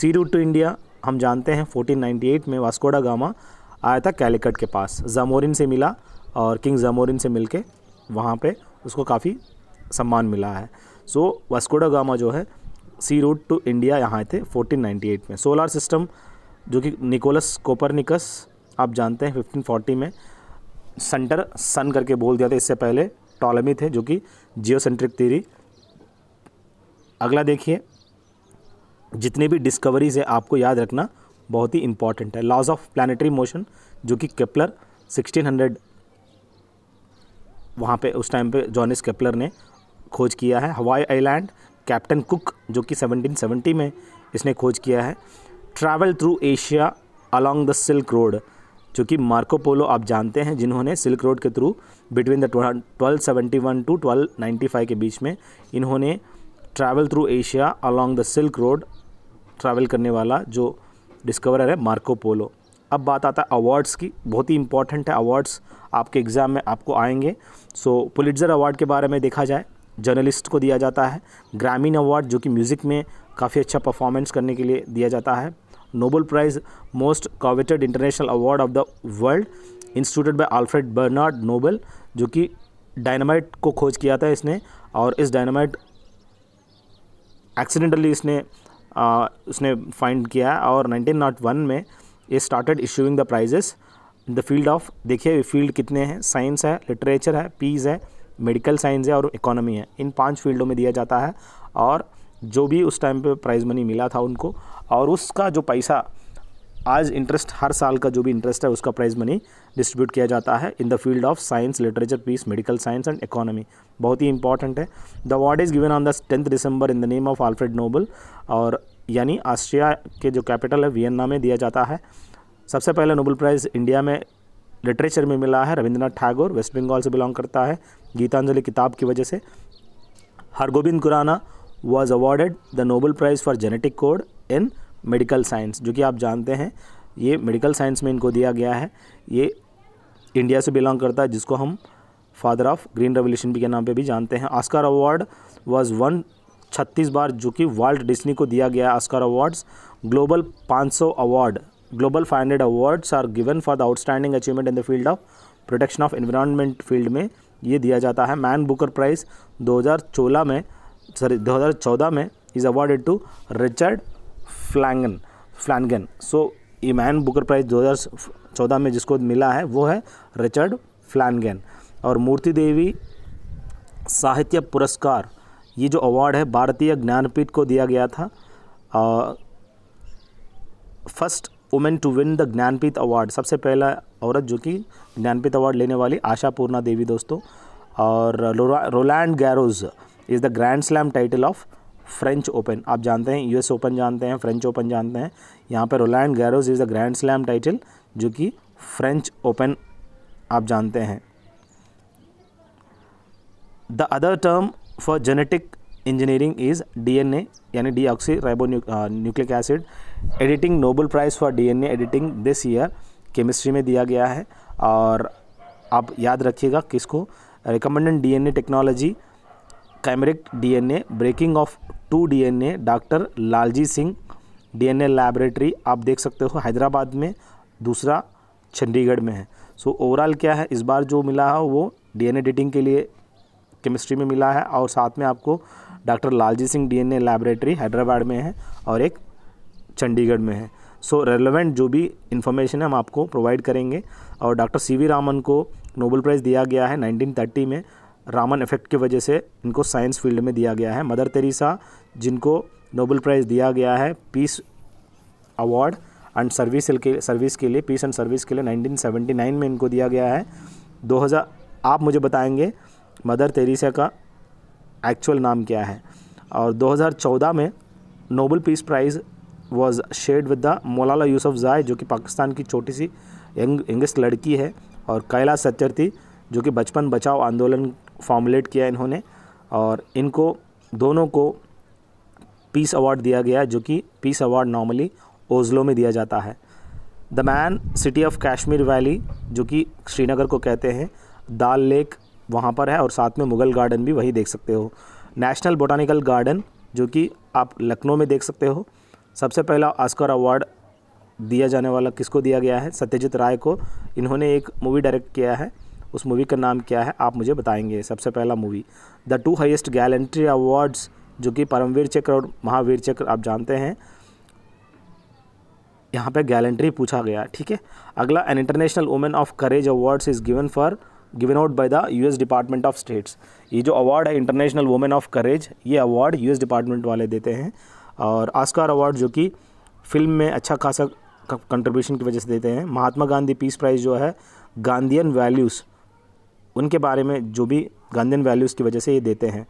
A: सी रूट टू इंडिया हम जानते हैं 1498 में वास्कोडा गामा आया था कैलिकट के पास जमोरिन से मिला और किंग जमोरिन से मिल के वहाँ पर उसको काफ़ी सम्मान मिला है सो वास्कोडा गामा जो है सी रूट टू इंडिया यहाँ थे 1498 में सोलार सिस्टम जो कि निकोलस कोपरनिकस आप जानते हैं 1540 में सेंटर सन करके बोल दिया था इससे पहले टॉलमी थे जो कि जियोसेंट्रिक थीरी अगला देखिए जितने भी डिस्कवरीज है आपको याद रखना बहुत ही इंपॉर्टेंट है लॉज ऑफ प्लानिटरी मोशन जो कि केपलर 1600 वहाँ पर उस टाइम पे जॉनिस केपलर ने खोज किया है हवाई आइलैंड कैप्टन कुक जो कि 1770 में इसने खोज किया है travel through Asia along the Silk Road जो कि मार्कोपोलो आप जानते हैं जिन्होंने सिल्क रोड के through between the twelve seventy one to twelve ninety five के बीच में इन्होंने travel through Asia along the Silk Road travel करने वाला जो डिस्कवरर है मार्को पोलो अब बात आता है अवार्ड्स की बहुत ही इंपॉर्टेंट है अवार्ड्स आपके एग्ज़ाम में आपको आएंगे सो पुलिटर अवार्ड के बारे में देखा जाए जर्नलिस्ट को दिया जाता है ग्रामीण अवार्ड जो कि म्यूज़िक में काफ़ी अच्छा परफॉर्मेंस करने के लिए दिया जाता है Nobel prize most coveted international award of the world instituted by Alfred Bernard Nobel जो कि डायनामाइट को खोज किया था इसने और इस डायनामाइट एक्सीडेंटली इसने उसने फाइंड किया oh है और 1901 में ये started issuing the prizes the field of देखिए फील्ड कितने हैं साइंस है लिटरेचर है पीस है मेडिकल साइंस है और इकोनॉमी है इन पांच फील्डों में दिया जाता है और जो भी उस टाइम पे प्राइज़ मनी मिला था उनको और उसका जो पैसा आज इंटरेस्ट हर साल का जो भी इंटरेस्ट है उसका प्राइज़ मनी डिस्ट्रीब्यूट किया जाता है in the field of science literature peace medical science and economy बहुत ही इंपॉर्टेंट है the award is given on the tenth December in the name of Alfred Nobel और यानी ऑस्ट्रिया के जो कैपिटल है वियना में दिया जाता है सबसे पहले नोबल प्राइज़ इंडिया में लिटरेचर में मिला है रविंद्रनाथ ठाकुर वेस्ट बंगाल से बिलोंग करता है गीतांजलि किताब की वजह से Hargobind Khorana was awarded the Nobel prize for genetic code in medical science जो कि आप जानते हैं ये मेडिकल साइंस में इनको दिया गया है ये इंडिया से बिलोंग करता है जिसको हम फादर ऑफ ग्रीन रेवोल्यूशन के नाम पे भी जानते हैं आस्कार अवार्ड वाज वन छत्तीस बार जो कि वर्ल्ड डिस्नी को दिया गया है Oscar awards Global 500 award Global 500 awards are given for the outstanding achievement in the field of protection of environment field में ये दिया जाता है मैन बुकर प्राइज़ दो में सॉरी दो में is awarded to Richard Flanagan Flanagan so इमैन बुकर प्राइज चौदह में जिसको मिला है वो है रिचर्ड फ्लैंगन और मूर्ति देवी साहित्य पुरस्कार ये जो अवार्ड है भारतीय ज्ञानपीठ को दिया गया था first women to win the Jnanpith award सबसे पहला औरत जो कि ज्ञानपीठ अवार्ड लेने वाली आशा पूर्णा देवी दोस्तों और Roland Garros is the Grand Slam title of French Open आप जानते हैं यूएस ओपन जानते हैं फ्रेंच ओपन जानते हैं यहाँ पर Roland Garros is the Grand Slam title जो कि फ्रेंच ओपन आप जानते हैं the other term for genetic engineering is DNA यानी deoxyribonucleic acid editing Nobel prize for DNA editing this year chemistry में दिया गया है और आप याद रखिएगा किसको recommended DNA technology chimeric DNA breaking of to DNA doctor Lalji Singh DNA laboratory आप देख सकते हो हैदराबाद में दूसरा चंडीगढ़ में है सो so, ओवरऑल क्या है इस बार जो मिला है वो डीएनए एडिटिंग के लिए केमिस्ट्री में मिला है और साथ में आपको doctor Lalji Singh DNA laboratory Hyderabad में है और एक चंडीगढ़ में है सो so, रेलिवेंट जो भी इंफॉर्मेशन है हम आपको प्रोवाइड करेंगे और डॉक्टर सी वी रामन को नोबल प्राइज़ दिया गया है थर्टी में रामन इफेक्ट की वजह से इनको साइंस फील्ड में दिया गया है मदर तेरेसा जिनको नोबल प्राइज़ दिया गया है पीस अवार्ड एंड सर्विस के सर्विस के लिए पीस एंड सर्विस के लिए 1979 में इनको दिया गया है 2000 आप मुझे बताएंगे मदर तेरेसा का एक्चुअल नाम क्या है और 2014 में Nobel peace prize was shared with the Malala Yusuf जाय जो कि पाकिस्तान की छोटी सी यंग यंगेस्ट लड़की है और कैलाश सत्यर्थी जो कि बचपन बचाओ आंदोलन फॉर्मुलेट किया इन्होंने और इनको दोनों को पीस अवार्ड दिया गया जो कि पीस अवार्ड नॉर्मली ओजलो में दिया जाता है the main city of Kashmir valley जो कि श्रीनगर को कहते हैं दाल लेक वहाँ पर है और साथ में मुग़ल गार्डन भी वही देख सकते हो नेशनल बोटानिकल गार्डन जो कि आप लखनऊ में देख सकते हो सबसे पहला ऑस्कर अवार्ड दिया जाने वाला किसको दिया गया है सत्यजीत राय को इन्होंने एक मूवी डायरेक्ट किया है उस मूवी का नाम क्या है आप मुझे बताएंगे सबसे पहला movie the to highest gallantry awards जो कि परमवीर चक्र और महावीर चक्र आप जानते हैं यहाँ पे गैलेंट्री पूछा गया ठीक है अगला an International Women of Courage awards is given for given out by the US Department of States ये जो अवार्ड है इंटरनेशनल वुमेन ऑफ करेज ये अवार्ड यूएस डिपार्टमेंट वाले देते हैं और आस्कार अवार्ड जो कि फिल्म में अच्छा खासा कंट्रीब्यूशन की वजह से देते हैं महात्मा गांधी पीस प्राइज़ जो है गांधियन वैल्यूज़ उनके बारे में जो भी गांधीन वैल्यूज़ की वजह से ये देते हैं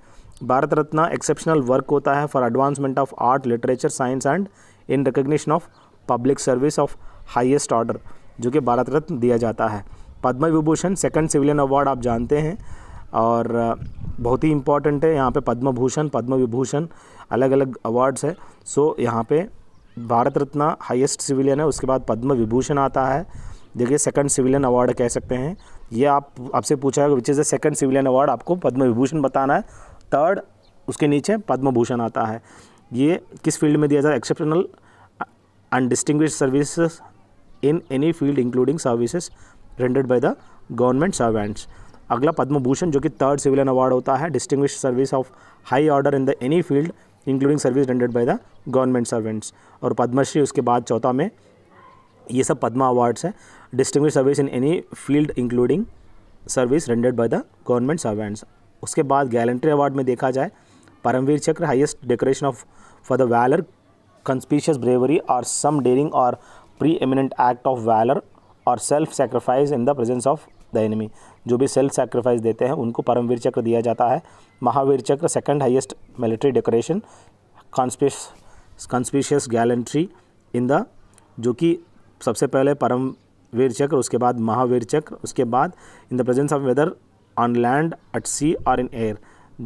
A: भारत रत्न एक्सेप्शनल वर्क होता है for advancement of art literature science and in recognition of public service of highest order जो कि भारत रत्न दिया जाता है Padma Vibhushan second civilian award आप जानते हैं और बहुत ही इंपॉर्टेंट है यहाँ पे पद्म भूषण पद्म विभूषण अलग अलग अवार्ड्स है सो यहाँ पे भारत रत्न हाईएस्ट सिविलियन है उसके बाद पद्म विभूषण आता है देखिए सेकंड सिविलियन अवार्ड कह सकते हैं ये आप आपसे पूछा है which is the second civilian award आपको पद्म विभूषण बताना है थर्ड उसके नीचे पद्म भूषण आता है ये किस फील्ड में दिया जाता है exceptional and distinguished service in any field including services rendered by the government servants अगला पद्म भूषण जो कि थर्ड सिविलियन अवार्ड होता है distinguished service of high order in the any field including service rendered by the government servants और पद्मश्री उसके बाद चौथा में ये सब पद्मा अवार्ड्स हैं distinguished service in any field including service rendered by the government servants उसके बाद गैलेंट्री अवार्ड में देखा जाए Param Vir Chakra highest decoration of for the valour conspicuous bravery और सम डेरिंग और pre eminent act of valour और self sacrifice in the presence of the enemy जो भी सेल्फ सेक्रीफाइस देते हैं उनको परमवीर चक्र दिया जाता है Mahavir Chakra second highest military decoration conspicuous conspicuous gallantry in the जो कि सबसे पहले परम वीर चक्र उसके बाद महावीर चक्र उसके बाद in the presence of whether on land at sea और इन एयर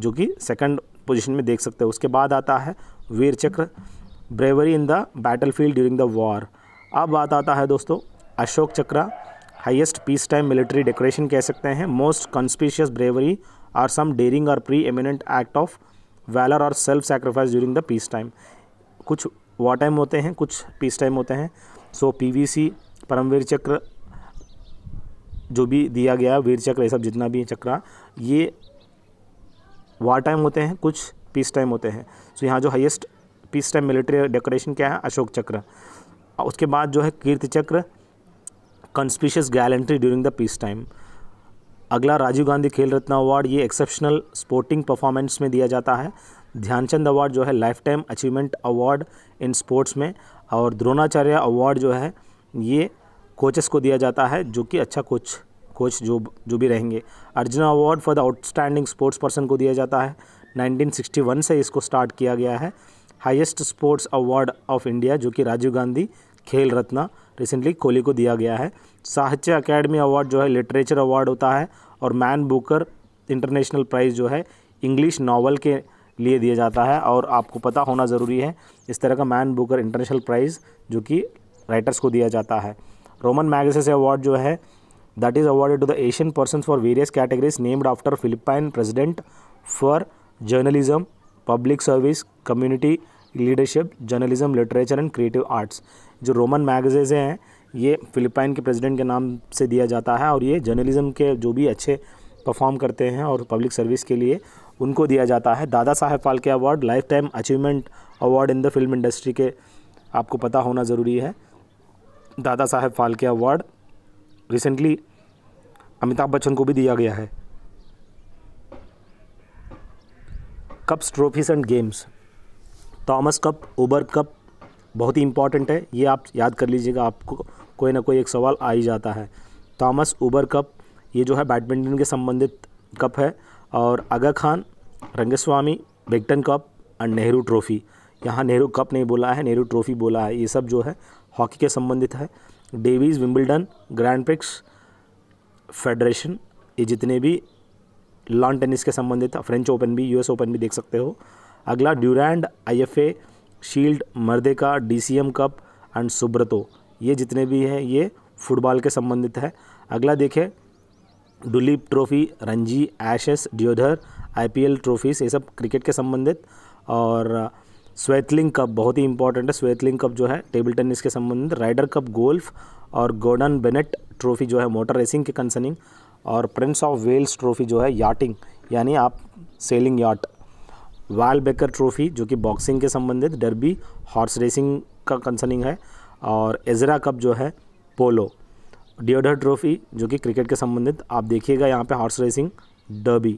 A: जो कि सेकंड पोजीशन में देख सकते हो उसके बाद आता है Vir Chakra bravery in the battlefield during the war अब बात आता है दोस्तों Ashok Chakra highest peace time military decoration कह सकते हैं most conspicuous bravery or some daring और pre eminent act of valour और self sacrifice during the peace time कुछ वॉर टाइम होते हैं कुछ पीस टाइम होते हैं सो सी परमवीर चक्र जो भी दिया गया वीर चक्र ये सब जितना भी चक्र ये वार टाइम होते हैं कुछ पीस टाइम होते हैं सो यहाँ जो highest peace time military decoration क्या है अशोक चक्र उसके बाद जो है Kirti Chakra conspicuous gallantry during the peace time अगला राजीव गांधी खेल रत्न अवार्ड ये एक्सेप्शनल स्पोर्टिंग परफॉर्मेंस में दिया जाता है ध्यानचंद अवार्ड जो है life time achievement award in sports में और द्रोणाचार्य अवार्ड जो है ये कोचेस को दिया जाता है जो कि अच्छा कोच कोच जो जो भी रहेंगे Arjuna award for the outstanding sports person को दिया जाता है 1961 से इसको स्टार्ट किया गया है highest sports award of India जो कि राजीव गांधी खेल रत्न रिसेंटली कोहली को दिया गया है साहित्य अकेडमी अवार्ड जो है लिटरेचर अवार्ड होता है और मैन बुकर इंटरनेशनल प्राइज़ जो है इंग्लिश नावल के लिए दिया जाता है और आपको पता होना ज़रूरी है इस तरह का मैन बुकर इंटरनेशनल प्राइज़ जो कि राइटर्स को दिया जाता है रोमन मैगसेस अवार्ड जो है that is awarded to the Asian person for various categories named after Philippine president for journalism public service community leadership journalism literature and creative arts जो Ramon Magsaysay हैं ये फिलिपाइन के प्रेसिडेंट के नाम से दिया जाता है और ये जर्नलिज्म के जो भी अच्छे परफॉर्म करते हैं और पब्लिक सर्विस के लिए उनको दिया जाता है Dada Saheb Phalke award life time achievement award in the film industry के आपको पता होना ज़रूरी है दादा साहेब फाल्के अवार्ड रिसेंटली अमिताभ बच्चन को भी दिया गया है cups trophies and games Thomas cup Uber cup बहुत ही इंपॉर्टेंट है ये आप याद कर लीजिएगा आपको कोई ना कोई एक सवाल आ ही जाता है थॉमस ओबर कप ये जो है बैडमिंटन के संबंधित कप है और Aga Khan Rangaswami Beighton cup and Nehru trophy यहाँ नेहरू कप नहीं बोला है नेहरू ट्रॉफ़ी बोला है ये सब जो है हॉकी के संबंधित है Davis Wimbledon grand prix federation ये जितने भी लॉन टेनिस के संबंधित फ्रेंच ओपन भी यूएस ओपन भी देख सकते हो अगला Durand IFA shield Merdeka DCM cup and Subroto ये जितने भी हैं ये फुटबॉल के संबंधित है अगला देखें Duleep trophy Ranji Ashes Deodhar IPL trophies ये सब क्रिकेट के संबंधित और स्वेतलिंग कप बहुत ही इंपॉर्टेंट है स्वेतलिंग कप जो है टेबल टेनिस के संबंध राइडर कप गोल्फ और गोर्डन बेनेट ट्रॉफी जो है मोटर रेसिंग के कंसर्निंग और प्रिंस ऑफ वेल्स ट्रॉफी जो है याटिंग यानी आप sailing yacht Val Barker trophy जो कि बॉक्सिंग के संबंधित डर्बी हॉर्स रेसिंग का कंसर्निंग है और एजरा कप जो है पोलो डियोडर ट्रॉफी जो कि क्रिकेट के संबंधित आप देखिएगा यहाँ पे हॉर्स रेसिंग डर्बी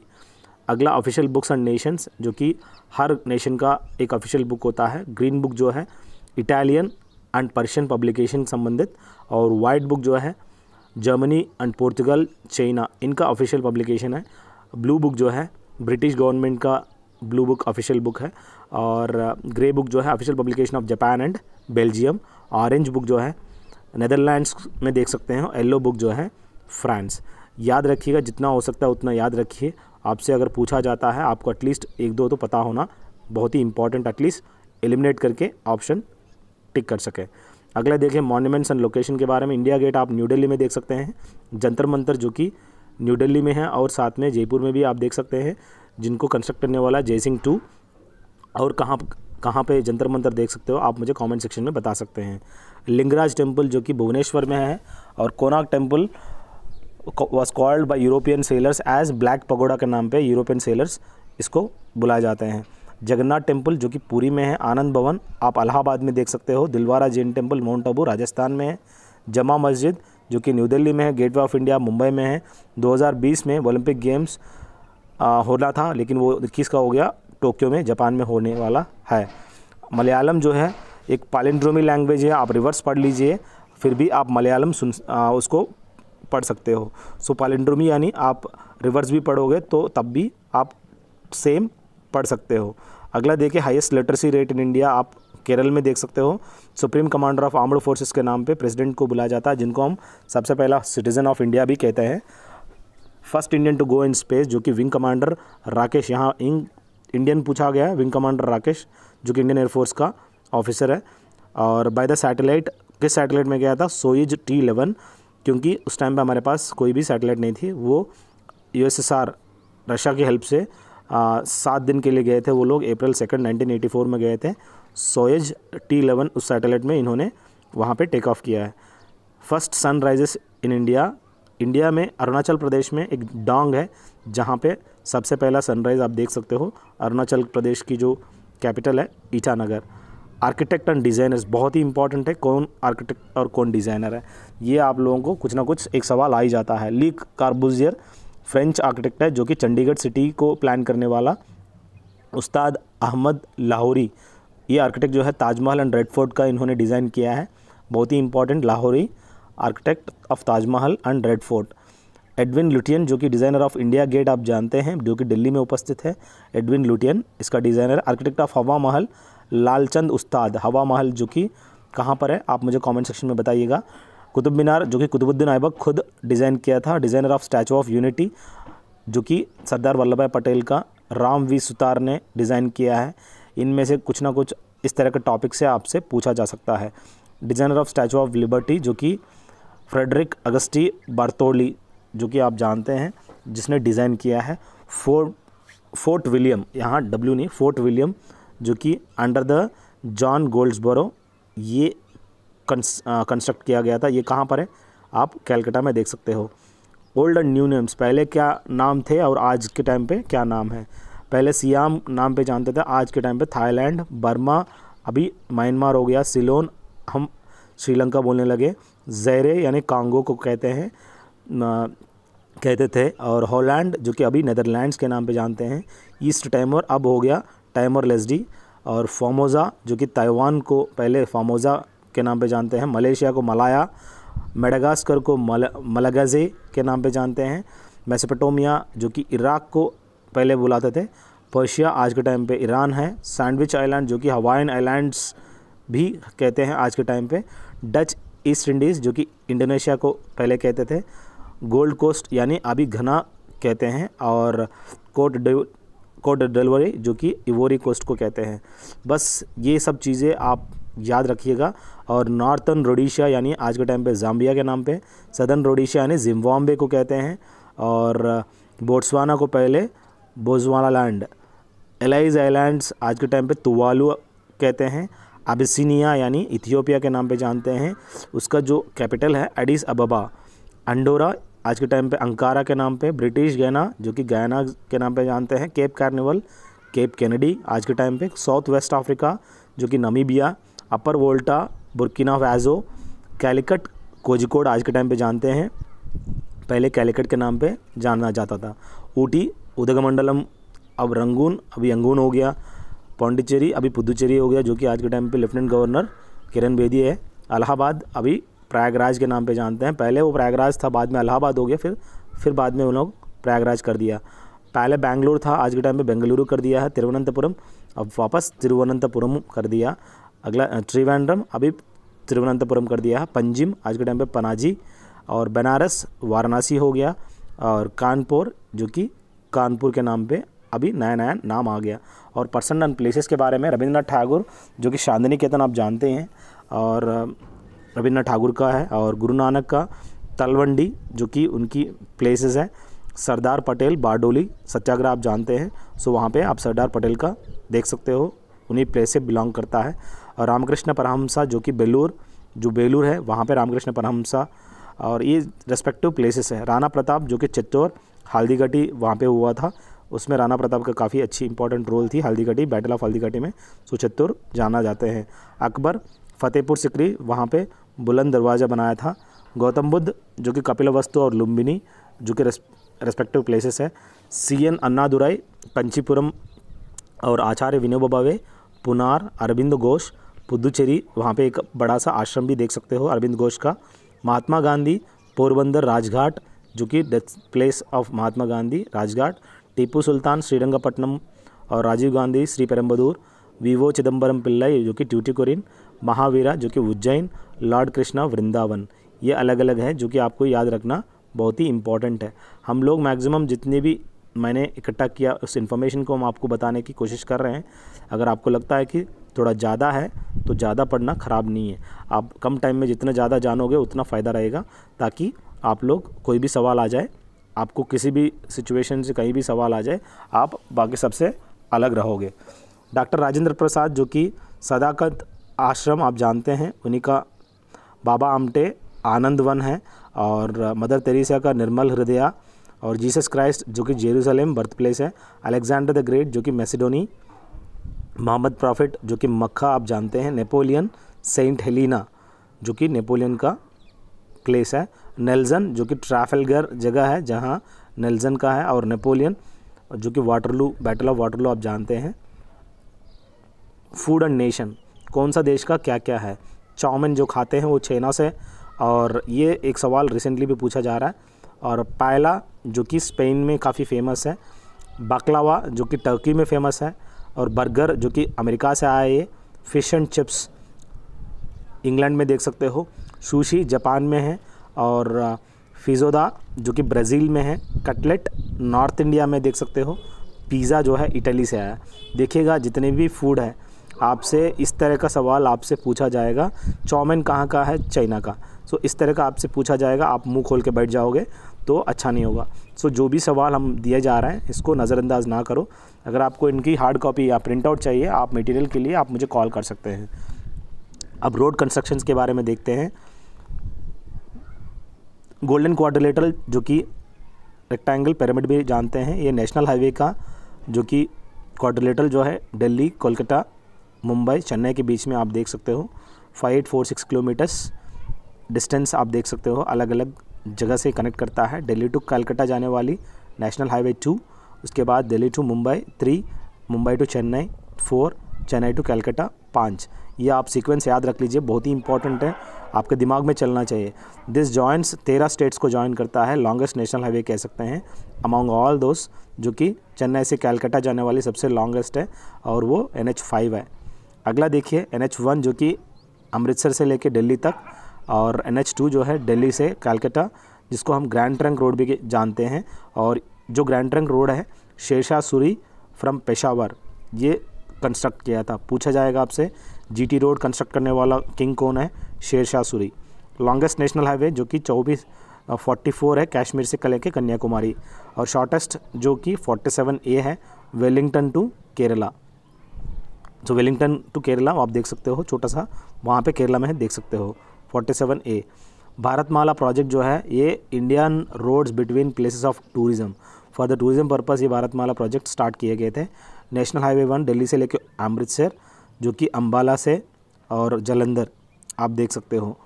A: अगला ऑफिशियल बुक्स एंड नेशंस जो कि हर नेशन का एक ऑफिशियल बुक होता है ग्रीन बुक जो है इटालियन एंड पर्शियन पब्लिकेशन संबंधित और वाइट बुक जो है जर्मनी एंड पोर्तगल चाइना इनका ऑफिशियल पब्लिकेशन है ब्लू बुक जो है ब्रिटिश गवर्नमेंट का ब्लू बुक ऑफिशियल बुक है और ग्रे बुक जो है official publication of Japan and Belgium orange book जो है नदरलैंड्स में देख सकते हैं येल्लो बुक जो है फ्रांस याद रखिएगा जितना हो सकता है उतना याद रखिए आपसे अगर पूछा जाता है आपको एटलीस्ट एक दो तो पता होना बहुत ही इंपॉर्टेंट एटलीस्ट एलिमिनेट करके ऑप्शन टिक कर सके अगला देखें मॉन्यूमेंट्स एंड लोकेशन के बारे में इंडिया गेट आप न्यू दिल्ली में देख सकते हैं जंतर मंतर जो कि न्यू दिल्ली में है और साथ में जयपुर में भी आप देख सकते हैं जिनको कंस्ट्रक्ट करने वाला जय सिंह टू और कहाँ कहाँ पे जंतर मंतर देख सकते हो आप मुझे कमेंट सेक्शन में बता सकते हैं लिंगराज टेम्पल जो कि भुवनेश्वर में है और Konark temple was called by European sailors as black pagoda के नाम पे यूरोपियन सेलर्स इसको बुलाए जाते हैं जगन्नाथ टेम्पल जो कि पूरी में है आनंद भवन आप अलाहाबाद में देख सकते हो दिलवारा जैन टेम्पल माउंट आबू राजस्थान में है जमा मस्जिद जो कि न्यू दिल्ली में है गेटवे ऑफ इंडिया मुंबई में है 2020 में ओलंपिक गेम्स होना था लेकिन वो इक्कीस का हो गया टोक्यो में जापान में होने वाला है मलयालम जो है एक पालिंड्रोमी लैंग्वेज है आप रिवर्स पढ़ लीजिए फिर भी आप मलयालम सुन आ, उसको पढ़ सकते हो सो पालिंड्रोमी यानी आप रिवर्स भी पढ़ोगे तो तब भी आप सेम पढ़ सकते हो अगला देखिए highest literacy rate in India आप केरल में देख सकते हो supreme commander of armed forces के नाम पे प्रेसिडेंट को बुलाया जाता है जिनको हम सबसे पहला सिटीज़न ऑफ इंडिया भी कहते हैं first Indian to go in space जो कि विंग कमांडर राकेश यहाँ इंग इंडियन पूछा गया है विंग कमांडर राकेश जो कि इंडियन एयरफोर्स का ऑफिसर है और बाय द सैटेलाइट किस सैटेलाइट में गया था सोइज टी इलेवन क्योंकि उस टाइम पे हमारे पास कोई भी सैटेलाइट नहीं थी वो यूएसएसआर रशिया की हेल्प से सात दिन के लिए गए थे वो लोग अप्रैल सेकेंड 1984 में गए थे सोएज टी इलेवन उस सैटेलाइट में इन्होंने वहाँ पे टेक ऑफ किया है first sunrises in India India में अरुणाचल प्रदेश में एक डोंग है जहाँ पे सबसे पहला सनराइज़ आप देख सकते हो अरुणाचल प्रदेश की जो कैपिटल है ईटानगर आर्किटेक्ट एंड डिज़ाइनर्स बहुत ही इंपॉर्टेंट है कौन आर्किटेक्ट और कौन डिज़ाइनर है ये आप लोगों को कुछ ना कुछ एक सवाल आ ही जाता है लीक कार्बुजियर फ्रेंच आर्किटेक्ट है जो कि चंडीगढ़ सिटी को प्लान करने वाला उस्ताद अहमद लाहौरी ये आर्किटेक्ट जो है ताजमहल एंड रेड फोर्ट का इन्होंने डिज़ाइन किया है बहुत ही important Lahori architect of Taj Mahal and red fort Edwin Lutyens जो कि डिज़ाइनर ऑफ इंडिया गेट आप जानते हैं जो कि दिल्ली में उपस्थित है एडविन लुटियन इसका designer architect of Hawa Mahal Lalchand उस्ताद हवा महल जो कि कहाँ पर है आप मुझे कमेंट सेक्शन में बताइएगा कुतुब मीनार जो कि कुतुबुद्दीन ऐबक खुद डिज़ाइन किया था designer of statue of unity जो कि सरदार वल्लभ भाई पटेल का राम वी सुतार ने डिज़ाइन किया है इनमें से कुछ ना कुछ इस तरह के टॉपिक से आपसे पूछा जा सकता है designer of statue of liberty जो कि फ्रेडरिक अगस्टी बारतोली जो कि आप जानते हैं जिसने डिज़ाइन किया है फोर्ट फोर्ट विलियम यहाँ डब्ल्यू नहीं फोर्ट विलियम जो कि अंडर द जॉन गोल्ड्सबरो ये कंस्ट्रक्ट uh, किया गया था ये कहाँ पर है आप कैलकाटा में देख सकते हो ओल्ड एंड न्यू नेम्स पहले क्या नाम थे और आज के टाइम पे क्या नाम है पहले सियाम नाम पे जानते थे आज के टाइम पे थाईलैंड बर्मा अभी म्यांमार हो गया सिलोन हम श्रीलंका बोलने लगे जैरे यानी कांगो को कहते हैं कहते थे और हॉलैंड जो कि अभी नदरलैंड्स के नाम पे जानते हैं ईस्ट टाइमर अब हो गया टाइमर लेसडी और फॉमोजा जो कि ताइवान को पहले फॉमोजा के नाम पे जानते हैं मलेशिया को मलाया मेडागास्कर को मल के नाम पे जानते हैं मेसोपोटामिया जो कि इराक़ को पहले बुलाते थे पर्शिया आज के टाइम पे ईरान है सैंडविच आइलैंड जो कि हवाइन आइलैंड्स भी कहते हैं आज के टाइम पे डच ईस्ट इंडीज़ जो कि इंडोनेशिया को पहले कहते थे गोल्ड कोस्ट यानी अभी घना कहते हैं और कोट कोड डिलीवरी जो कि इवोरी कोस्ट को कहते हैं बस ये सब चीज़ें आप याद रखिएगा और नॉर्थन रोडिशिया यानी आज के टाइम पे जाम्बिया के नाम पे सदर्न रोडिशिया यानी जिम्बाब्वे को कहते हैं और बोट्सवाना को पहले बोजवाना लैंड एलाइज आइलैंड्स आज के टाइम पे तुवालू कहते हैं अबिसिनिया यानी इथियोपिया के नाम पे जानते हैं उसका जो कैपिटल है एडिस अबबा अंडोरा आज के टाइम पे अंकारा के नाम पे ब्रिटिश गैना जो कि गैना के नाम पे जानते हैं केप कार्निवल केप कैनेडी आज के टाइम पे साउथ वेस्ट अफ्रीका जो कि Namibia Upper Volta Burkina Faso Calicut Kozhikode आज के टाइम पे जानते हैं पहले कैलिकट के नाम पे जाना जाता था ऊटी उदगमंडलम अब रंगून अभी यंगून हो गया पौंडीचेरी अभी पुदुचेरी हो गया जो कि आज के टाइम पर लेफ्टिनेंट गवर्नर किरण बेदी है अलाहाबाद अभी प्रयागराज के नाम पे जानते हैं पहले वो प्रयागराज था बाद में इलाहाबाद हो गया फिर फिर बाद में उन लोग प्रयागराज कर दिया पहले बेंगलुरु था आज के टाइम पे बेंगलुरु कर दिया है तिरुवनंतपुरम अब वापस तिरुवनंतपुरम कर दिया अगला त्रिवेंड्रम अभी तिरुवनंतपुरम कर दिया है पंजिम आज के टाइम पर पनाजी और बनारस वाराणसी हो गया और कानपुर जो कि कानपुर के नाम पर अभी नया नया नाम आ गया और पर्सन एंड प्लेसेस के बारे में रविंद्रनाथ ठाकुर जो कि चांदनी केतन आप जानते हैं और रविन्द्रनाथ ठाकुर का है और गुरु नानक का तलवंडी जो कि उनकी प्लेसेस है सरदार पटेल बारडोली सत्याग्रह आप जानते हैं सो वहाँ पे आप सरदार पटेल का देख सकते हो उन्हीं प्लेस से बिलोंग करता है और रामकृष्ण परहमसा जो कि बेलूर जो बेलूर है वहाँ पे रामकृष्ण परहमसा और ये रेस्पेक्टिव प्लेसेस हैं राणा प्रताप जो कि चित्तौर हल्दीघाटी वहाँ पे हुआ था उसमें राणा प्रताप का काफ़ी अच्छी इंपॉर्टेंट रोल थी हल्दीघाटी बैटल ऑफ हल्दीघाटी में सो चित्तौर जाना जाते हैं अकबर फतेहपुर सिकरी वहाँ पर बुलंद दरवाज़ा बनाया था गौतम बुद्ध जो कि कपिलवस्तु और लुम्बिनी जो कि रेस्पेक्टिव प्लेसेस है सी एन अन्नादुराई कंचीपुरम और आचार्य विनोबा भावे पुनार अरविंद घोष पुदुचेरी वहाँ पे एक बड़ा सा आश्रम भी देख सकते हो अरविंद घोष का महात्मा गांधी पोरबंदर राजघाट जो कि death place of Mahatma Gandhi Rajghat Tipu Sultan Srirangapatnam और राजीव गांधी श्री पेरम्बदूर वीवो चिदम्बरम पिल्लई जो कि ट्यूटी महावीरा जो कि उज्जैन लॉर्ड कृष्णा वृंदावन ये अलग अलग है जो कि आपको याद रखना बहुत ही इंपॉर्टेंट है हम लोग मैक्सिमम जितने भी मैंने इकट्ठा किया उस इन्फॉर्मेशन को हम आपको बताने की कोशिश कर रहे हैं अगर आपको लगता है कि थोड़ा ज़्यादा है तो ज़्यादा पढ़ना ख़राब नहीं है आप कम टाइम में जितना ज़्यादा जानोगे उतना फ़ायदा रहेगा ताकि आप लोग कोई भी सवाल आ जाए आपको किसी भी सिचुएशन से कहीं भी सवाल आ जाए आप बाकी सबसे अलग रहोगे डॉक्टर राजेंद्र प्रसाद जो कि सदाकत आश्रम आप जानते हैं उन्हीं का बाबा आमटे आनंद वन है और मदर तेरेसा का निर्मल हृदया और जीसस क्राइस्ट जो कि जेरूसलम बर्थ प्लेस है अलेक्जेंडर द ग्रेट जो कि मैसिडोनी मोहम्मद प्रॉफिट जो कि मक्खा आप जानते हैं नेपोलियन सेंट हेलिना जो कि नेपोलियन का प्लेस है नेल्जन जो कि ट्राफेलगर जगह है जहाँ नेल्जन का है और नेपोलियन जो कि वाटरलू बैटल ऑफ वाटरलू आप जानते हैं फूड एंड नेशन कौन सा देश का क्या क्या है चाउमिन जो खाते हैं वो छेना से और ये एक सवाल रिसेंटली भी पूछा जा रहा है और पायला जो कि स्पेन में काफ़ी फेमस है बाकलावा जो कि टर्की में फेमस है और बर्गर जो कि अमेरिका से आया ये फ़िश एंड चिप्स इंग्लैंड में देख सकते हो सुशी जापान में है और फिजोदा जो कि ब्राज़ील में है कटलेट नॉर्थ इंडिया में देख सकते हो पिज़्ज़ा जो है इटली से आया देखिएगा जितने भी फूड है आपसे इस तरह का सवाल आपसे पूछा जाएगा चौमिन कहाँ का है चाइना का सो इस तरह का आपसे पूछा जाएगा आप मुंह खोल के बैठ जाओगे तो अच्छा नहीं होगा सो जो भी सवाल हम दिए जा रहे हैं इसको नज़रअंदाज ना करो अगर आपको इनकी हार्ड कॉपी या प्रिंट आउट चाहिए आप मटेरियल के लिए आप मुझे कॉल कर सकते हैं अब रोड कंस्ट्रक्शन के बारे में देखते हैं गोल्डन क्वाड्रिलेटरल जो कि रेक्टेंगल पैरामिड भी जानते हैं ये नेशनल हाईवे का जो कि क्वाड्रिलेटरल जो है दिल्ली कोलकाता मुंबई चेन्नई के बीच में आप देख सकते हो five eight four six kilometres distance आप देख सकते हो अलग अलग जगह से कनेक्ट करता है दिल्ली टू कलकत्ता जाने वाली नेशनल हाईवे टू उसके बाद Delhi to Mumbai three Mumbai to Chennai four Chennai to Calcutta पाँच ये आप सीक्वेंस याद रख लीजिए बहुत ही इंपॉर्टेंट है आपके दिमाग में चलना चाहिए दिस जॉइंट्स तेरह स्टेट्स को ज्वाइन करता है लॉन्गेस्ट नेशनल हाईवे कह सकते हैं अमॉन्ग ऑल दोस्त जो कि चेन्नई से कैलकटा जाने वाली सबसे लॉन्गेस्ट है और वो एन एच फाइव है अगला देखिए एन एच वन जो कि अमृतसर से लेकर दिल्ली तक और एन एच टू जो है दिल्ली से कलकत्ता जिसको हम ग्रैंड ट्रंक रोड भी जानते हैं और जो ग्रैंड ट्रंक रोड है शेरशाह सूरी फ्रॉम पेशावर ये कंस्ट्रक्ट किया था पूछा जाएगा आपसे जीटी रोड कंस्ट्रक्ट करने वाला किंग कौन है सूरी लॉन्गेस्ट नेशनल हाईवे जो कि चौबीस फोर्टी फोर है कश्मीर से के कन्याकुमारी और शॉर्टेस्ट जो कि फोर्टी सेवन ए है वेलिंगटन टू केरला जो वेलिंगटन टू केरला आप देख सकते हो छोटा सा वहाँ पे केरला में है देख सकते हो 47 ए भारत माला प्रोजेक्ट जो है ये Indian roads between places of tourism for the tourism purpose ये भारत माला प्रोजेक्ट स्टार्ट किए गए थे नेशनल हाईवे वन दिल्ली से लेकर अमृतसर जो कि अम्बाला से और जलंधर आप देख सकते हो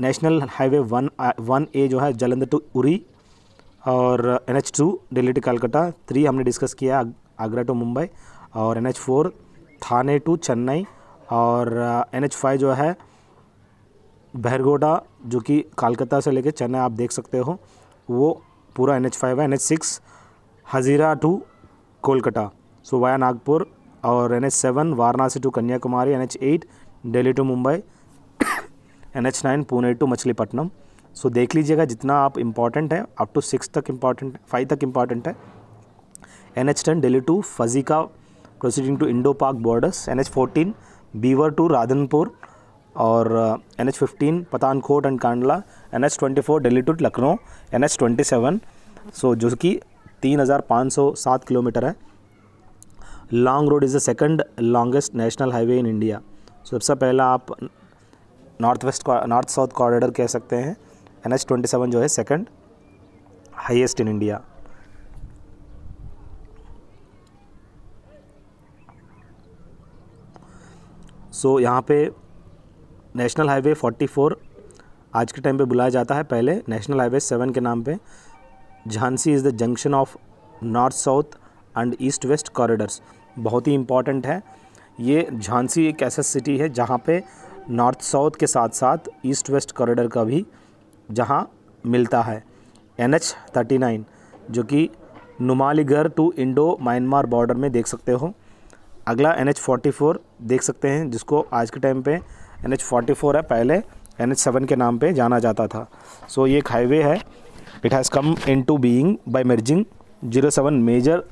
A: national highway one one A जो है जलंधर टू उरी और N H two Delhi to Calcutta three हमने डिस्कस किया आगरा टू मुंबई और N H four Thane to Chennai और एन एच फाइव जो है भैरगोडा जो कि कालकाता से लेकर चेन्नई आप देख सकते हो वो पूरा एन एच फाइव है N H six Hazira to Kolkata so via Nagpur और N H seven Varanasi to Kanyakumari N H eight Delhi to Mumbai N H nine Pune to Machilipatnam so देख लीजिएगा जितना आप इम्पॉर्टेंट है अप टू सिक्स तक इम्पॉर्टेंट फाइव तक इम्पॉर्टेंट है N H ten Delhi to Fazilka proceeding to Indo Pak borders N H fourteen Beawar to Radhanpur और N H fifteen Pathankot and Kandla N H twenty four Delhi to Lucknow N H twenty seven so जो कि तीन हज़ार पाँच सौ सात किलोमीटर है long road is the second longest national highway in India सबसे पहला आप north west north south corridor कह सकते हैं एन एच ट्वेंटी सेवन जो है second highest in India so यहाँ पे नेशनल हाईवे 44 आज के टाइम पे बुलाया जाता है पहले नेशनल हाईवे सेवन के नाम पे Jhansi is the junction of north south and east west corridors बहुत ही इम्पॉर्टेंट है ये झांसी एक ऐसा सिटी है जहाँ पे नॉर्थ साउथ के साथ साथ ईस्ट वेस्ट कॉरिडर का भी जहाँ मिलता है एन एच थर्टी नाइन जो कि Numaligarh to Indo Myanmar border में देख सकते हो अगला एन एच फोर्टी फोर देख सकते हैं जिसको आज के टाइम पे एन एच फोर्टी फोर है पहले एन एच सेवन के नाम पे जाना जाता था सो so, ये एक हाईवे है it has come into being by merging zero seven major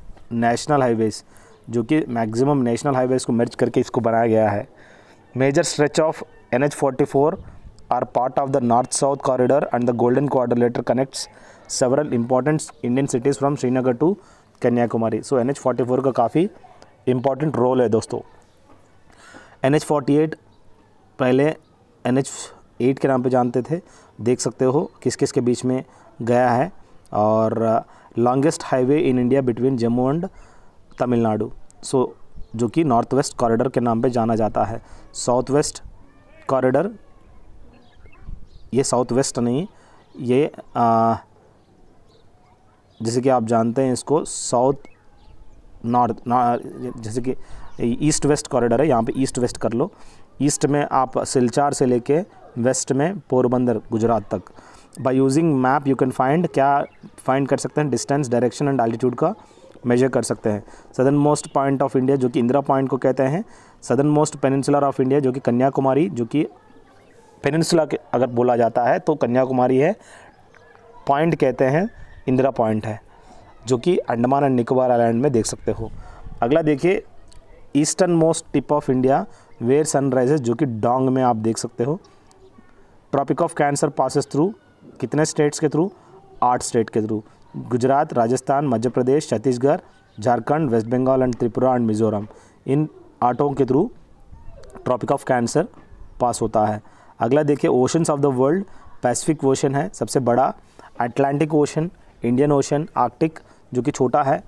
A: national highways जो कि मैक्सिमम नेशनल हाईवेज़ को मर्ज करके इसको बनाया गया है major stretch of N H forty four of the north south north and the golden the connects several important Indian cities from Srinagar to Kanyakumari so N H forty four का काफ़ी important role है दोस्तों एन एच फोर्टी एट पहले N H eight के नाम पे जानते थे देख सकते हो किस किस के बीच में गया है और longest highway in India between Jammu and Tamil Nadu so जो कि नॉर्थ वेस्ट कॉरिडोर के नाम पे जाना जाता है साउथ वेस्ट कॉरिडोर ये साउथ वेस्ट नहीं ये आ, जैसे कि आप जानते हैं इसको साउथ नॉर्थ जैसे कि ईस्ट वेस्ट कॉरिडोर है यहाँ पे ईस्ट वेस्ट कर लो ईस्ट में आप सिलचार से लेके वेस्ट में पोरबंदर गुजरात तक by using map you can find क्या फाइंड कर सकते हैं डिस्टेंस डायरेक्शन एंड एल्टीट्यूड का मेजर कर सकते हैं southern most point of India जो कि इंदिरा पॉइंट को कहते हैं southern most peninsular of India जो कि कन्याकुमारी जो कि पेनिनसुला अगर बोला जाता है तो कन्याकुमारी है पॉइंट कहते हैं इंदिरा पॉइंट है जो कि अंडमान एंड निकोबार आइलैंड में देख सकते हो अगला देखिए eastern most tip of India where sunrises जो कि डोंग में आप देख सकते हो tropic of cancer passes through कितने स्टेट्स के थ्रू आठ स्टेट के through Gujarat Rajasthan Madhya Pradesh Chhattisgarh Jharkhand west Bengal and Tripura and Mizoram इन आठों के through tropic of cancer pass होता है अगला देखिए oceans of the world Pacific ocean है सबसे बड़ा Atlantic ocean Indian ocean Arctic जो कि छोटा है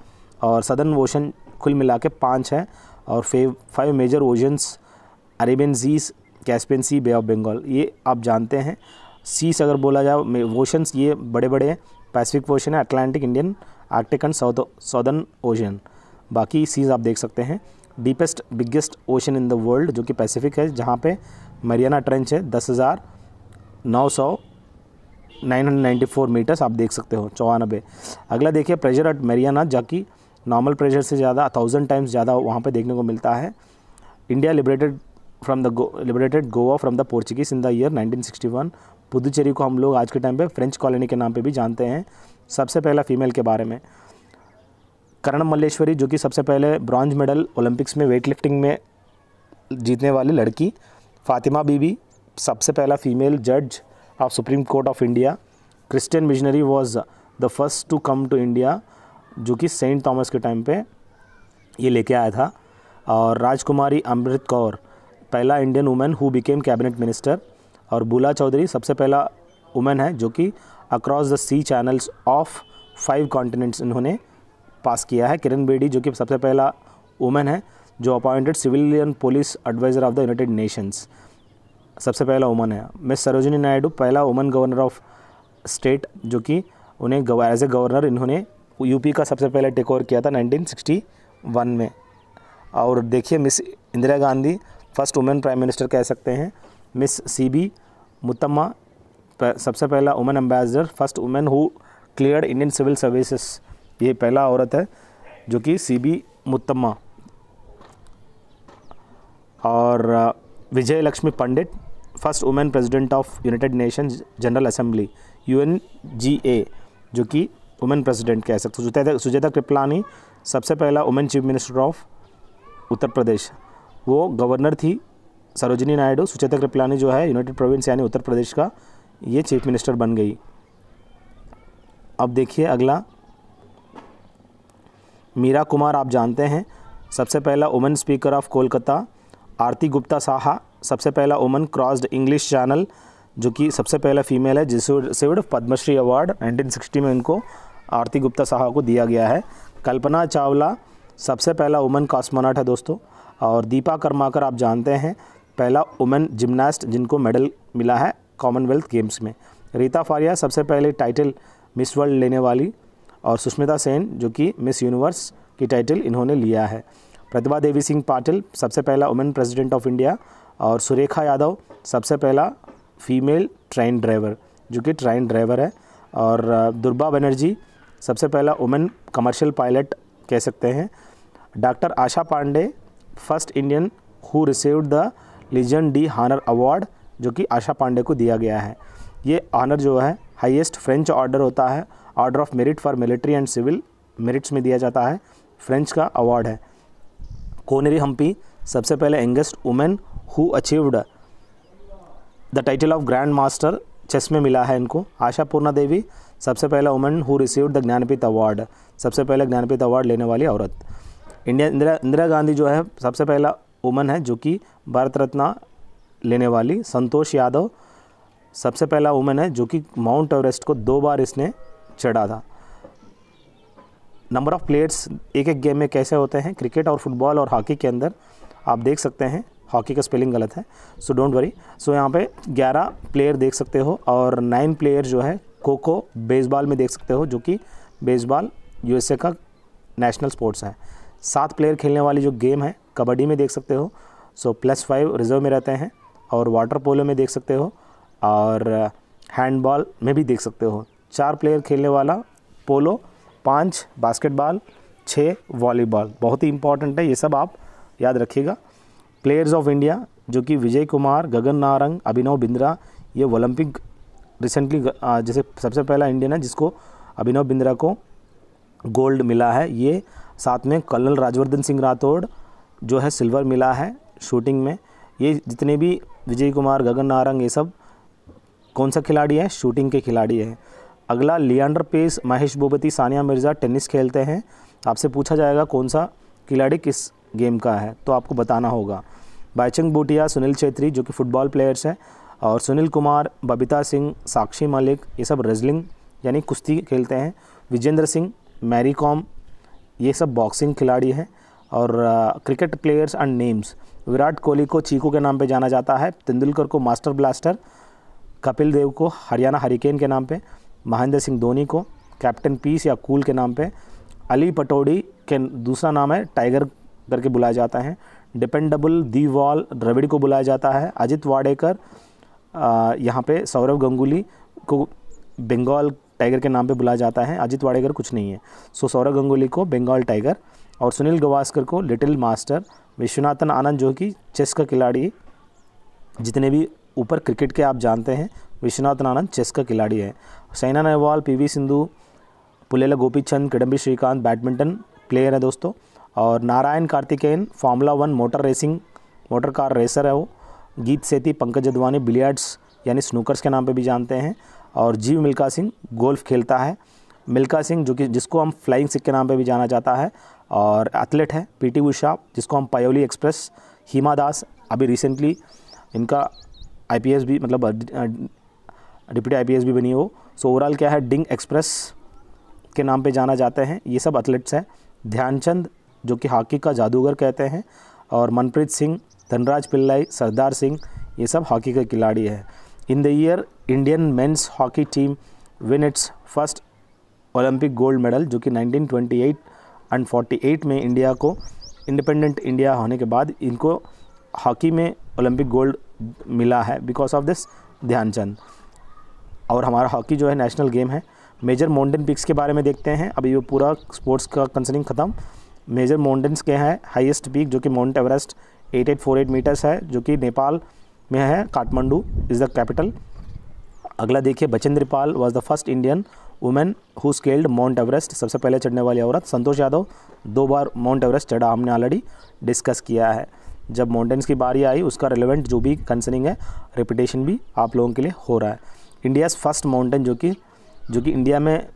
A: और सदर्न ओशन कुल मिला के पाँच हैं और फेव five major oceans Arabian seas Caspian C bay of Bengal ये आप जानते हैं सीस अगर बोला जाए ओशंस ये बड़े बड़े हैं पैसिफिक ओशन है Atlantic Indian Arctic and south southern ocean बाकी सीज आप देख सकते हैं deepest biggest ocean in the world जो कि पैसिफिक है जहाँ पे मरियाना ट्रेंच है दस हज़ार नौ सौ 994 मीटर्स आप देख सकते हो चौवानबे अगला देखिए प्रेशर एट मेरियाना जबकि नॉर्मल प्रेशर से ज़्यादा थाउजेंड टाइम्स ज़्यादा वहाँ पर देखने को मिलता है India liberated from the liberated Goa from the Portuguese in the year 1961 Puducherry को हम लोग आज के टाइम पे फ्रेंच कॉलोनी के नाम पे भी जानते हैं सबसे पहला फीमेल के बारे में करण मल्लेश्वरी जो कि सबसे पहले ब्रॉन्ज मेडल ओलंपिक्स में वेट लिफ्टिंग में जीतने वाली लड़की फातिमा बीबी सबसे पहला फीमेल जज of Supreme Court of India. Christian missionary was the first to come to India जो कि सेंट थॉमस के टाइम पर ये लेके आया था और राजकुमारी अमृत कौर पहला Indian women who became cabinet minister और बुला चौधरी सबसे पहला वुमेन है जो कि across the sea channels of five continents इन्होंने पास किया है किरण बेडी जो कि सबसे पहला वुमेन है जो appointed civilian police adviser of the United Nations सबसे पहला वुमन है मिस सरोजिनी नायडू पहला वुमन गवर्नर ऑफ स्टेट जो कि उन्हें एज ए गवर्नर इन्होंने यूपी का सबसे पहले टेक ओवर किया था 1961 में और देखिए miss Indira Gandhi first women prime minister कह सकते हैं मिस सी बी मुतम्मा सबसे पहला women ambassador first women who clear Indian civil services ये पहला औरत है जो कि सी बी मुतम्मा और Vijaya Lakshmi Pandit first women president of United Nation general assembly यू जो कि वुमेन प्रेसिडेंट कह सकते सुजाता सुजेता कृपलानी सबसे पहला women chief minister of Uttar Pradesh वो गवर्नर थी सरोजनी नायडू सुचेता कृपलानी जो है यूनाइटेड प्रोविंस यानी उत्तर प्रदेश का ये चीफ मिनिस्टर बन गई अब देखिए अगला मीरा कुमार आप जानते हैं सबसे पहला women speaker of Kolkata Aarti Gupta Saha सबसे पहला वुमन क्रॉस्ड इंग्लिश चैनल जो कि सबसे पहला फीमेल है जिसे सिविड पद्मश्री अवार्ड 1960 में इनको आरती गुप्ता साहा को दिया गया है कल्पना चावला सबसे पहला वुमन कॉस्मोनाट है दोस्तों और दीपा कर्माकर आप जानते हैं पहला वुमेन जिमनास्ट जिनको मेडल मिला है कॉमनवेल्थ गेम्स में रीता फारिया सबसे पहले टाइटल मिस वर्ल्ड लेने वाली और सुष्मिता सेन जो कि मिस यूनिवर्स की टाइटल इन्होंने लिया है प्रतिभा देवी सिंह पाटिल सबसे पहला वुमेन प्रेसिडेंट ऑफ इंडिया और सुरेखा यादव सबसे पहला फीमेल ट्रेन ड्राइवर जो कि ट्रेन ड्राइवर है और दुर्बा बनर्जी सबसे पहला वुमेन कमर्शियल पायलट कह सकते हैं doctor Asha Pandey first Indian who received the legion de honour award जो कि आशा पांडे को दिया गया है ये ऑनर जो है हाईएस्ट फ्रेंच ऑर्डर होता है order of merit for military and civil merits में दिया जाता है फ्रेंच का अवार्ड है कोनेरी हम्पी सबसे पहले youngest women who achieved the title of grand master chess में मिला है इनको आशा पूर्णा देवी सबसे पहला women who received the Jnanpith award सबसे पहले ज्ञानपीठ अवार्ड लेने वाली औरत इंडिया इंदिरा इंदिरा गांधी जो है सबसे पहला वुमन है जो कि भारत रत्न लेने वाली संतोष यादव सबसे पहला वुमेन है जो कि माउंट एवरेस्ट को दो बार इसने चढ़ा था नंबर ऑफ़ प्लेयर्स एक एक गेम में कैसे होते हैं क्रिकेट और फुटबॉल और हॉकी के अंदर आप देख सकते हैं हॉकी का स्पेलिंग गलत है सो डोंट वरी सो यहाँ पे 11 प्लेयर देख सकते हो और नाइन प्लेयर जो है खो खो बेसबॉल में देख सकते हो जो कि बेसबॉल यूएसए का नेशनल स्पोर्ट्स है सात प्लेयर खेलने वाली जो गेम है कबड्डी में देख सकते हो सो प्लस फाइव रिजर्व में रहते हैं और वाटर पोलो में देख सकते हो और हैंडबॉल में भी देख सकते हो चार प्लेयर खेलने वाला पोलो पाँच बास्केटबॉल छः वॉलीबॉल बहुत ही इंपॉर्टेंट है ये सब आप याद रखिएगा प्लेयर्स ऑफ इंडिया जो कि विजय कुमार गगन नारंग अभिनव बिंद्रा ये ओलंपिक रिसेंटली जैसे सबसे पहला इंडियन है जिसको अभिनव बिंद्रा को गोल्ड मिला है ये साथ में कर्नल राजवर्धन सिंह राठौड़ जो है सिल्वर मिला है शूटिंग में ये जितने भी विजय कुमार गगन नारंग ये सब कौन सा खिलाड़ी है शूटिंग के खिलाड़ी हैं अगला लियांडर पेस महेश भूपति सानिया मिर्ज़ा टेनिस खेलते हैं आपसे पूछा जाएगा कौन सा खिलाड़ी किस गेम का है तो आपको बताना होगा बायचंग बोटिया सुनील छेत्री जो कि फ़ुटबॉल प्लेयर्स हैं और सुनील कुमार बबीता सिंह साक्षी मलिक ये सब रेजलिंग यानी कुश्ती खेलते हैं विजेंद्र सिंह मैरी कॉम ये सब बॉक्सिंग खिलाड़ी हैं और cricket players and names Virat Kohli को चीकू के नाम पे जाना जाता है तेंदुलकर को मास्टर ब्लास्टर कपिल देव को हरियाणा हरिकेन के नाम पे महेंद्र सिंह धोनी को कैप्टन पीस या कूल के नाम पे अली पटोड़ी के दूसरा नाम है टाइगर करके बुलाया जाता है डिपेंडेबल दी वॉल द्रविड़ को बुलाया जाता है अजित वाडेकर यहाँ पे सौरव गंगुली को बंगाल टाइगर के नाम पे बुलाया जाता है अजित वाडेकर कुछ नहीं है सो सौरव गंगुली को बंगाल टाइगर और सुनील गवास्कर को लिटिल मास्टर विश्वनाथन आनंद जो कि चेस का खिलाड़ी जितने भी ऊपर क्रिकेट के आप जानते हैं विश्वनाथन आनंद चेस का खिलाड़ी है Saina Nehwal PV Sindhu Pullela Gopichand Kidambi Srikanth badminton player है दोस्तों और Narayan Karthikeyan formula one motor racing motor car racer है वो गीत सेती पंकज अद्वानी बिलियर्ड्स यानी स्नूकर्स के नाम पे भी जानते हैं और जीव मिल्का सिंह गोल्फ खेलता है मिल्का सिंह जो कि जिसको हम फ्लाइंग सिख के नाम पे भी जाना जाता है और एथलेट है टी उषा जिसको हम पयोली एक्सप्रेस हीमा दास अभी रिसेंटली इनका एस भी मतलब डिप्टी आई भी बनी हो सो ओवरऑल क्या है डिंग एक्सप्रेस के नाम पे जाना जाते हैं ये सब एथलेट्स हैं ध्यानचंद जो कि हॉकी का जादूगर कहते हैं और मनप्रीत सिंह धनराज पिल्लाई सरदार सिंह ये सब हॉकी के खिलाड़ी हैं in the year Indian men's hockey team win its first Olympic gold medal जो कि 1928 एंड 48 में इंडिया को इंडिपेंडेंट इंडिया होने के बाद इनको हॉकी में ओलंपिक गोल्ड मिला है बिकॉज ऑफ दिस ध्यानचंद और हमारा हॉकी जो है नेशनल गेम है मेजर माउंटेन पिक्स के बारे में देखते हैं अभी वो पूरा स्पोर्ट्स का कंसर्निंग ख़त्म मेजर माउंटेन्स के हैं हाईएस्ट पीक जो कि माउंट एवरेस्ट 8848 मीटर्स है जो कि नेपाल में है काठमांडू इज़ द कैपिटल अगला देखिए Bachendri Pal was the first Indian women who scaled Mount Everest सबसे पहले चढ़ने वाली औरत संतोष यादव दो बार माउंट एवरेस्ट चढ़ा हमने ऑलरेडी डिस्कस किया है जब माउंटेन्स की बारी आई उसका रिलेवेंट जो भी कंसर्निंग है रिपीटेशन भी आप लोगों के लिए हो रहा है इंडियाज़ फर्स्ट माउंटेन जो कि जो कि इंडिया में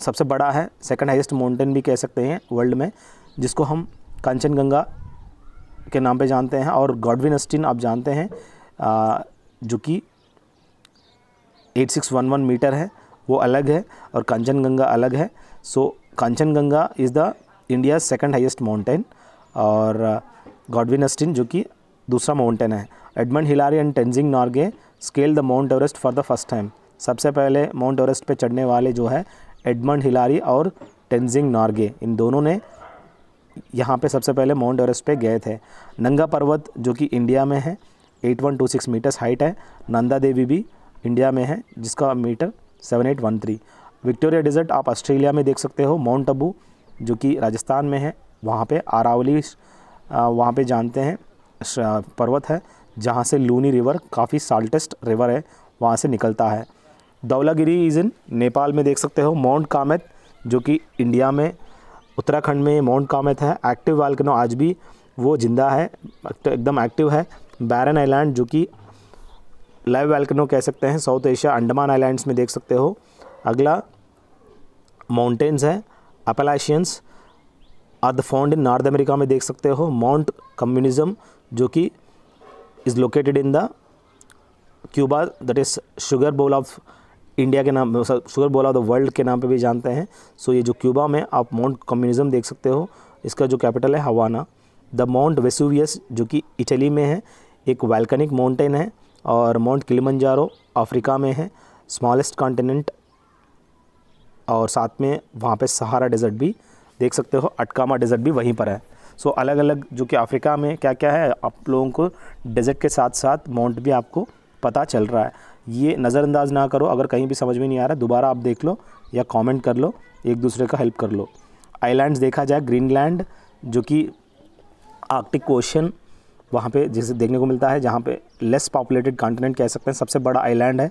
A: सबसे बड़ा है सेकंड हाईएस्ट माउंटेन भी कह सकते हैं वर्ल्ड में जिसको हम कंचनगंगा के नाम पे जानते हैं और गॉडविन अस्टिन आप जानते हैं आ, जो कि 8611 मीटर है वो अलग है और कंचनगंगा अलग है so Kanchenjunga is the India second highest mountain और गॉडविन अस्टिन जो कि दूसरा माउंटेन है Edmund Hillary and Tenzing Norgay scale the Mount Everest for the first time सबसे पहले माउंट एवरेस्ट पे चढ़ने वाले जो है एडमंड हिलारी और टेंजिंग नॉर्गे इन दोनों ने यहाँ पे सबसे पहले माउंट एवरेस्ट पे गए थे नंगा पर्वत जो कि इंडिया में है 8126 मीटर्स हाइट है नंदा देवी भी इंडिया में है जिसका मीटर 7813 विक्टोरिया डिजर्ट आप ऑस्ट्रेलिया में देख सकते हो माउंट अबू जो कि राजस्थान में है वहाँ पर आरावली वहाँ पर जानते हैं पर्वत है जहाँ से लूनी रिवर काफ़ी साल्टेस्ट रिवर है वहाँ से निकलता है दौलागिरी इज़ इन नेपाल में देख सकते हो माउंट कामेत जो कि इंडिया में उत्तराखंड में माउंट कामेत है एक्टिव वालकनो आज भी वो जिंदा है एकदम एक्टिव है बैरन आइलैंड जो कि लाइव वैल्कनो कह सकते हैं साउथ एशिया अंडमान आइलैंड्स में देख सकते हो अगला माउंटेन्स है Appalachians are the found in North America में देख सकते हो माउंट कम्युनिज़म जो कि is located in the Cuba that is sugar bowl of India के नाम sugar bowl of the world के नाम पे भी जानते हैं सो so, ये जो क्यूबा में आप माउंट कम्युनिज्म देख सकते हो इसका जो कैपिटल है हवाना द माउंट वेसुवियस जो कि इटली में है एक वैल्कनिक माउंटेन है और माउंट किलिमंजारो अफ्रीका में है स्मॉलेस्ट कॉन्टिनेंट और साथ में वहाँ पे सहारा डेजर्ट भी देख सकते हो अटकामा डेजर्ट भी वहीं पर है सो अलग अलग जो कि अफ्रीका में क्या क्या है आप लोगों को डेजर्ट के साथ साथ माउंट भी आपको पता चल रहा है ये नज़रअंदाज ना करो अगर कहीं भी समझ में नहीं आ रहा दोबारा आप देख लो या कमेंट कर लो एक दूसरे का हेल्प कर लो आइलैंड्स देखा जाए ग्रीनलैंड जो कि आर्कटिक ओशन वहाँ पे जैसे देखने को मिलता है जहाँ पे लेस पॉपुलेटेड कॉन्टिनेंट कह सकते हैं सबसे बड़ा आइलैंड है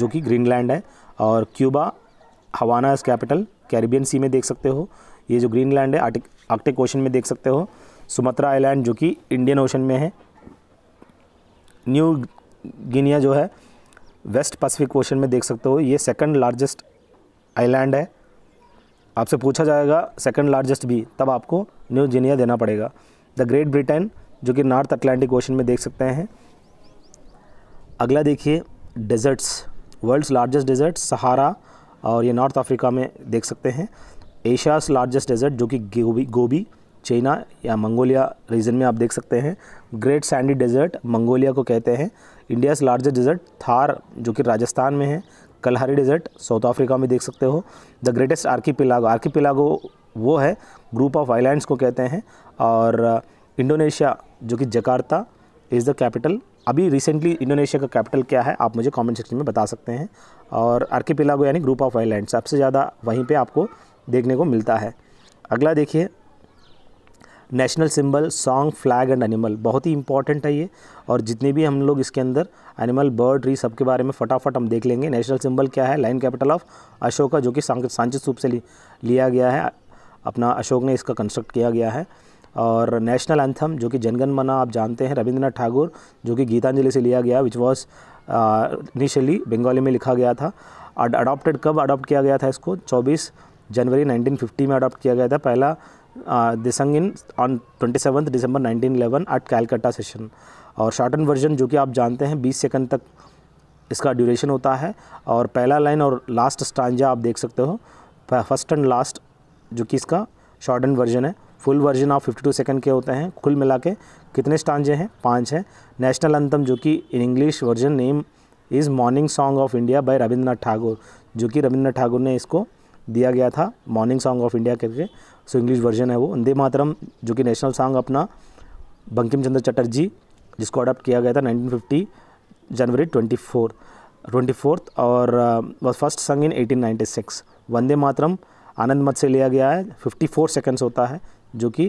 A: जो कि ग्रीनलैंड है और क्यूबा हवाना इस कैपिटल कैरिबियन सी में देख सकते हो ये जो ग्रीनलैंड है आर्टिक आर्कटिक ओशन में देख सकते हो सुमत्रा आइलैंड जो कि इंडियन ओशन में है न्यू गिनिया जो है वेस्ट पैसिफिक ओशन में देख सकते हो ये सेकंड लार्जेस्ट आइलैंड है आपसे पूछा जाएगा सेकंड लार्जेस्ट भी तब आपको न्यू गिनिया देना पड़ेगा द ग्रेट ब्रिटेन जो कि नॉर्थ अटलांटिक ओशन में देख सकते हैं अगला देखिए deserts world's largest desert Sahara और ये नॉर्थ अफ्रीका में देख सकते हैं एशियाज़ लार्जेस्ट डेजर्ट जो कि गोभी गोभी चाइना या मंगोलिया रीजन में आप देख सकते हैं ग्रेट सैंडी डेजर्ट मंगोलिया को कहते हैं इंडियाज़ लार्जेस्ट डेजर्ट थार जो कि राजस्थान में है कलहारी डेजर्ट साउथ अफ्रीका में देख सकते हो the greatest archipelago archipelago वो है ग्रुप ऑफ आइलैंड्स को कहते हैं और इंडोनेशिया uh, जो कि जकार्ता इज़ द कैपिटल अभी रिसेंटली इंडोनेशिया का कैपिटल क्या है आप मुझे कमेंट सेक्शन में बता सकते हैं और आर्की पिलागो यानी ग्रुप ऑफ आइलैंड सबसे ज़्यादा वहीं पे आपको देखने को मिलता है अगला देखिए national symbol song flag and animal बहुत ही इंपॉर्टेंट है ये और जितने भी हम लोग इसके अंदर एनिमल बर्ड ट्री सब के बारे में फटाफट हम देख लेंगे नेशनल सिंबल क्या है लाइन कैपिटल ऑफ अशोका जो कि सांचित रूप से लिया गया है अपना अशोक ने इसका कंस्ट्रक्ट किया गया है और नेशनल एंथम जो कि जनगण मना आप जानते हैं रविंद्रनाथ ठाकुर जो कि गीतांजलि से लिया गया विच वॉज इनिशियली बंगाली में लिखा गया था अडॉप्टेड कब अडॉप्ट किया गया था इसको चौबीस जनवरी 1950 में अडॉप्ट किया गया था पहला दिसंग in on twenty seventh December 1911 at Calcutta session और शॉर्टन वर्जन जो कि आप जानते हैं 20 सेकंड तक इसका ड्यूरेशन होता है और पहला लाइन और लास्ट स्टांजा आप देख सकते हो फर्स्ट एंड लास्ट जो कि इसका शॉर्टन वर्जन है फुल वर्जन ऑफ 52 सेकंड के होते हैं कुल मिला के कितने स्टांजे हैं पाँच हैं नेशनल अंतम जो कि in English version name is morning song of India by Rabindranath Thakur जो कि रविंद्रनाथ ठाकुर ने इसको दिया गया था मॉर्निंग सॉन्ग ऑफ इंडिया करके सो इंग्लिश वर्जन है वो वंदे मातरम जो कि नेशनल सॉन्ग अपना बंकिम चंद्र चटर्जी जिसको अडॉप्ट किया गया था 1950 जनवरी 24 ट्वेंटी फोर्थ और वॉज फर्स्ट संग इन 1896 वंदे मातरम आनंद मत से लिया गया है 54 सेकंड्स होता है जो कि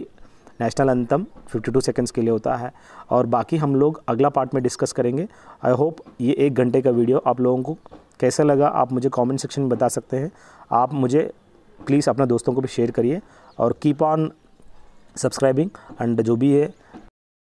A: नेशनल अंतम 52 सेकंड्स के लिए होता है और बाकी हम लोग अगला पार्ट में डिस्कस करेंगे आई होप ये एक घंटे का वीडियो आप लोगों को कैसा लगा आप मुझे कमेंट सेक्शन में बता सकते हैं आप मुझे प्लीज़ अपने दोस्तों को भी शेयर करिए और कीप ऑन सब्सक्राइबिंग एंड जो भी है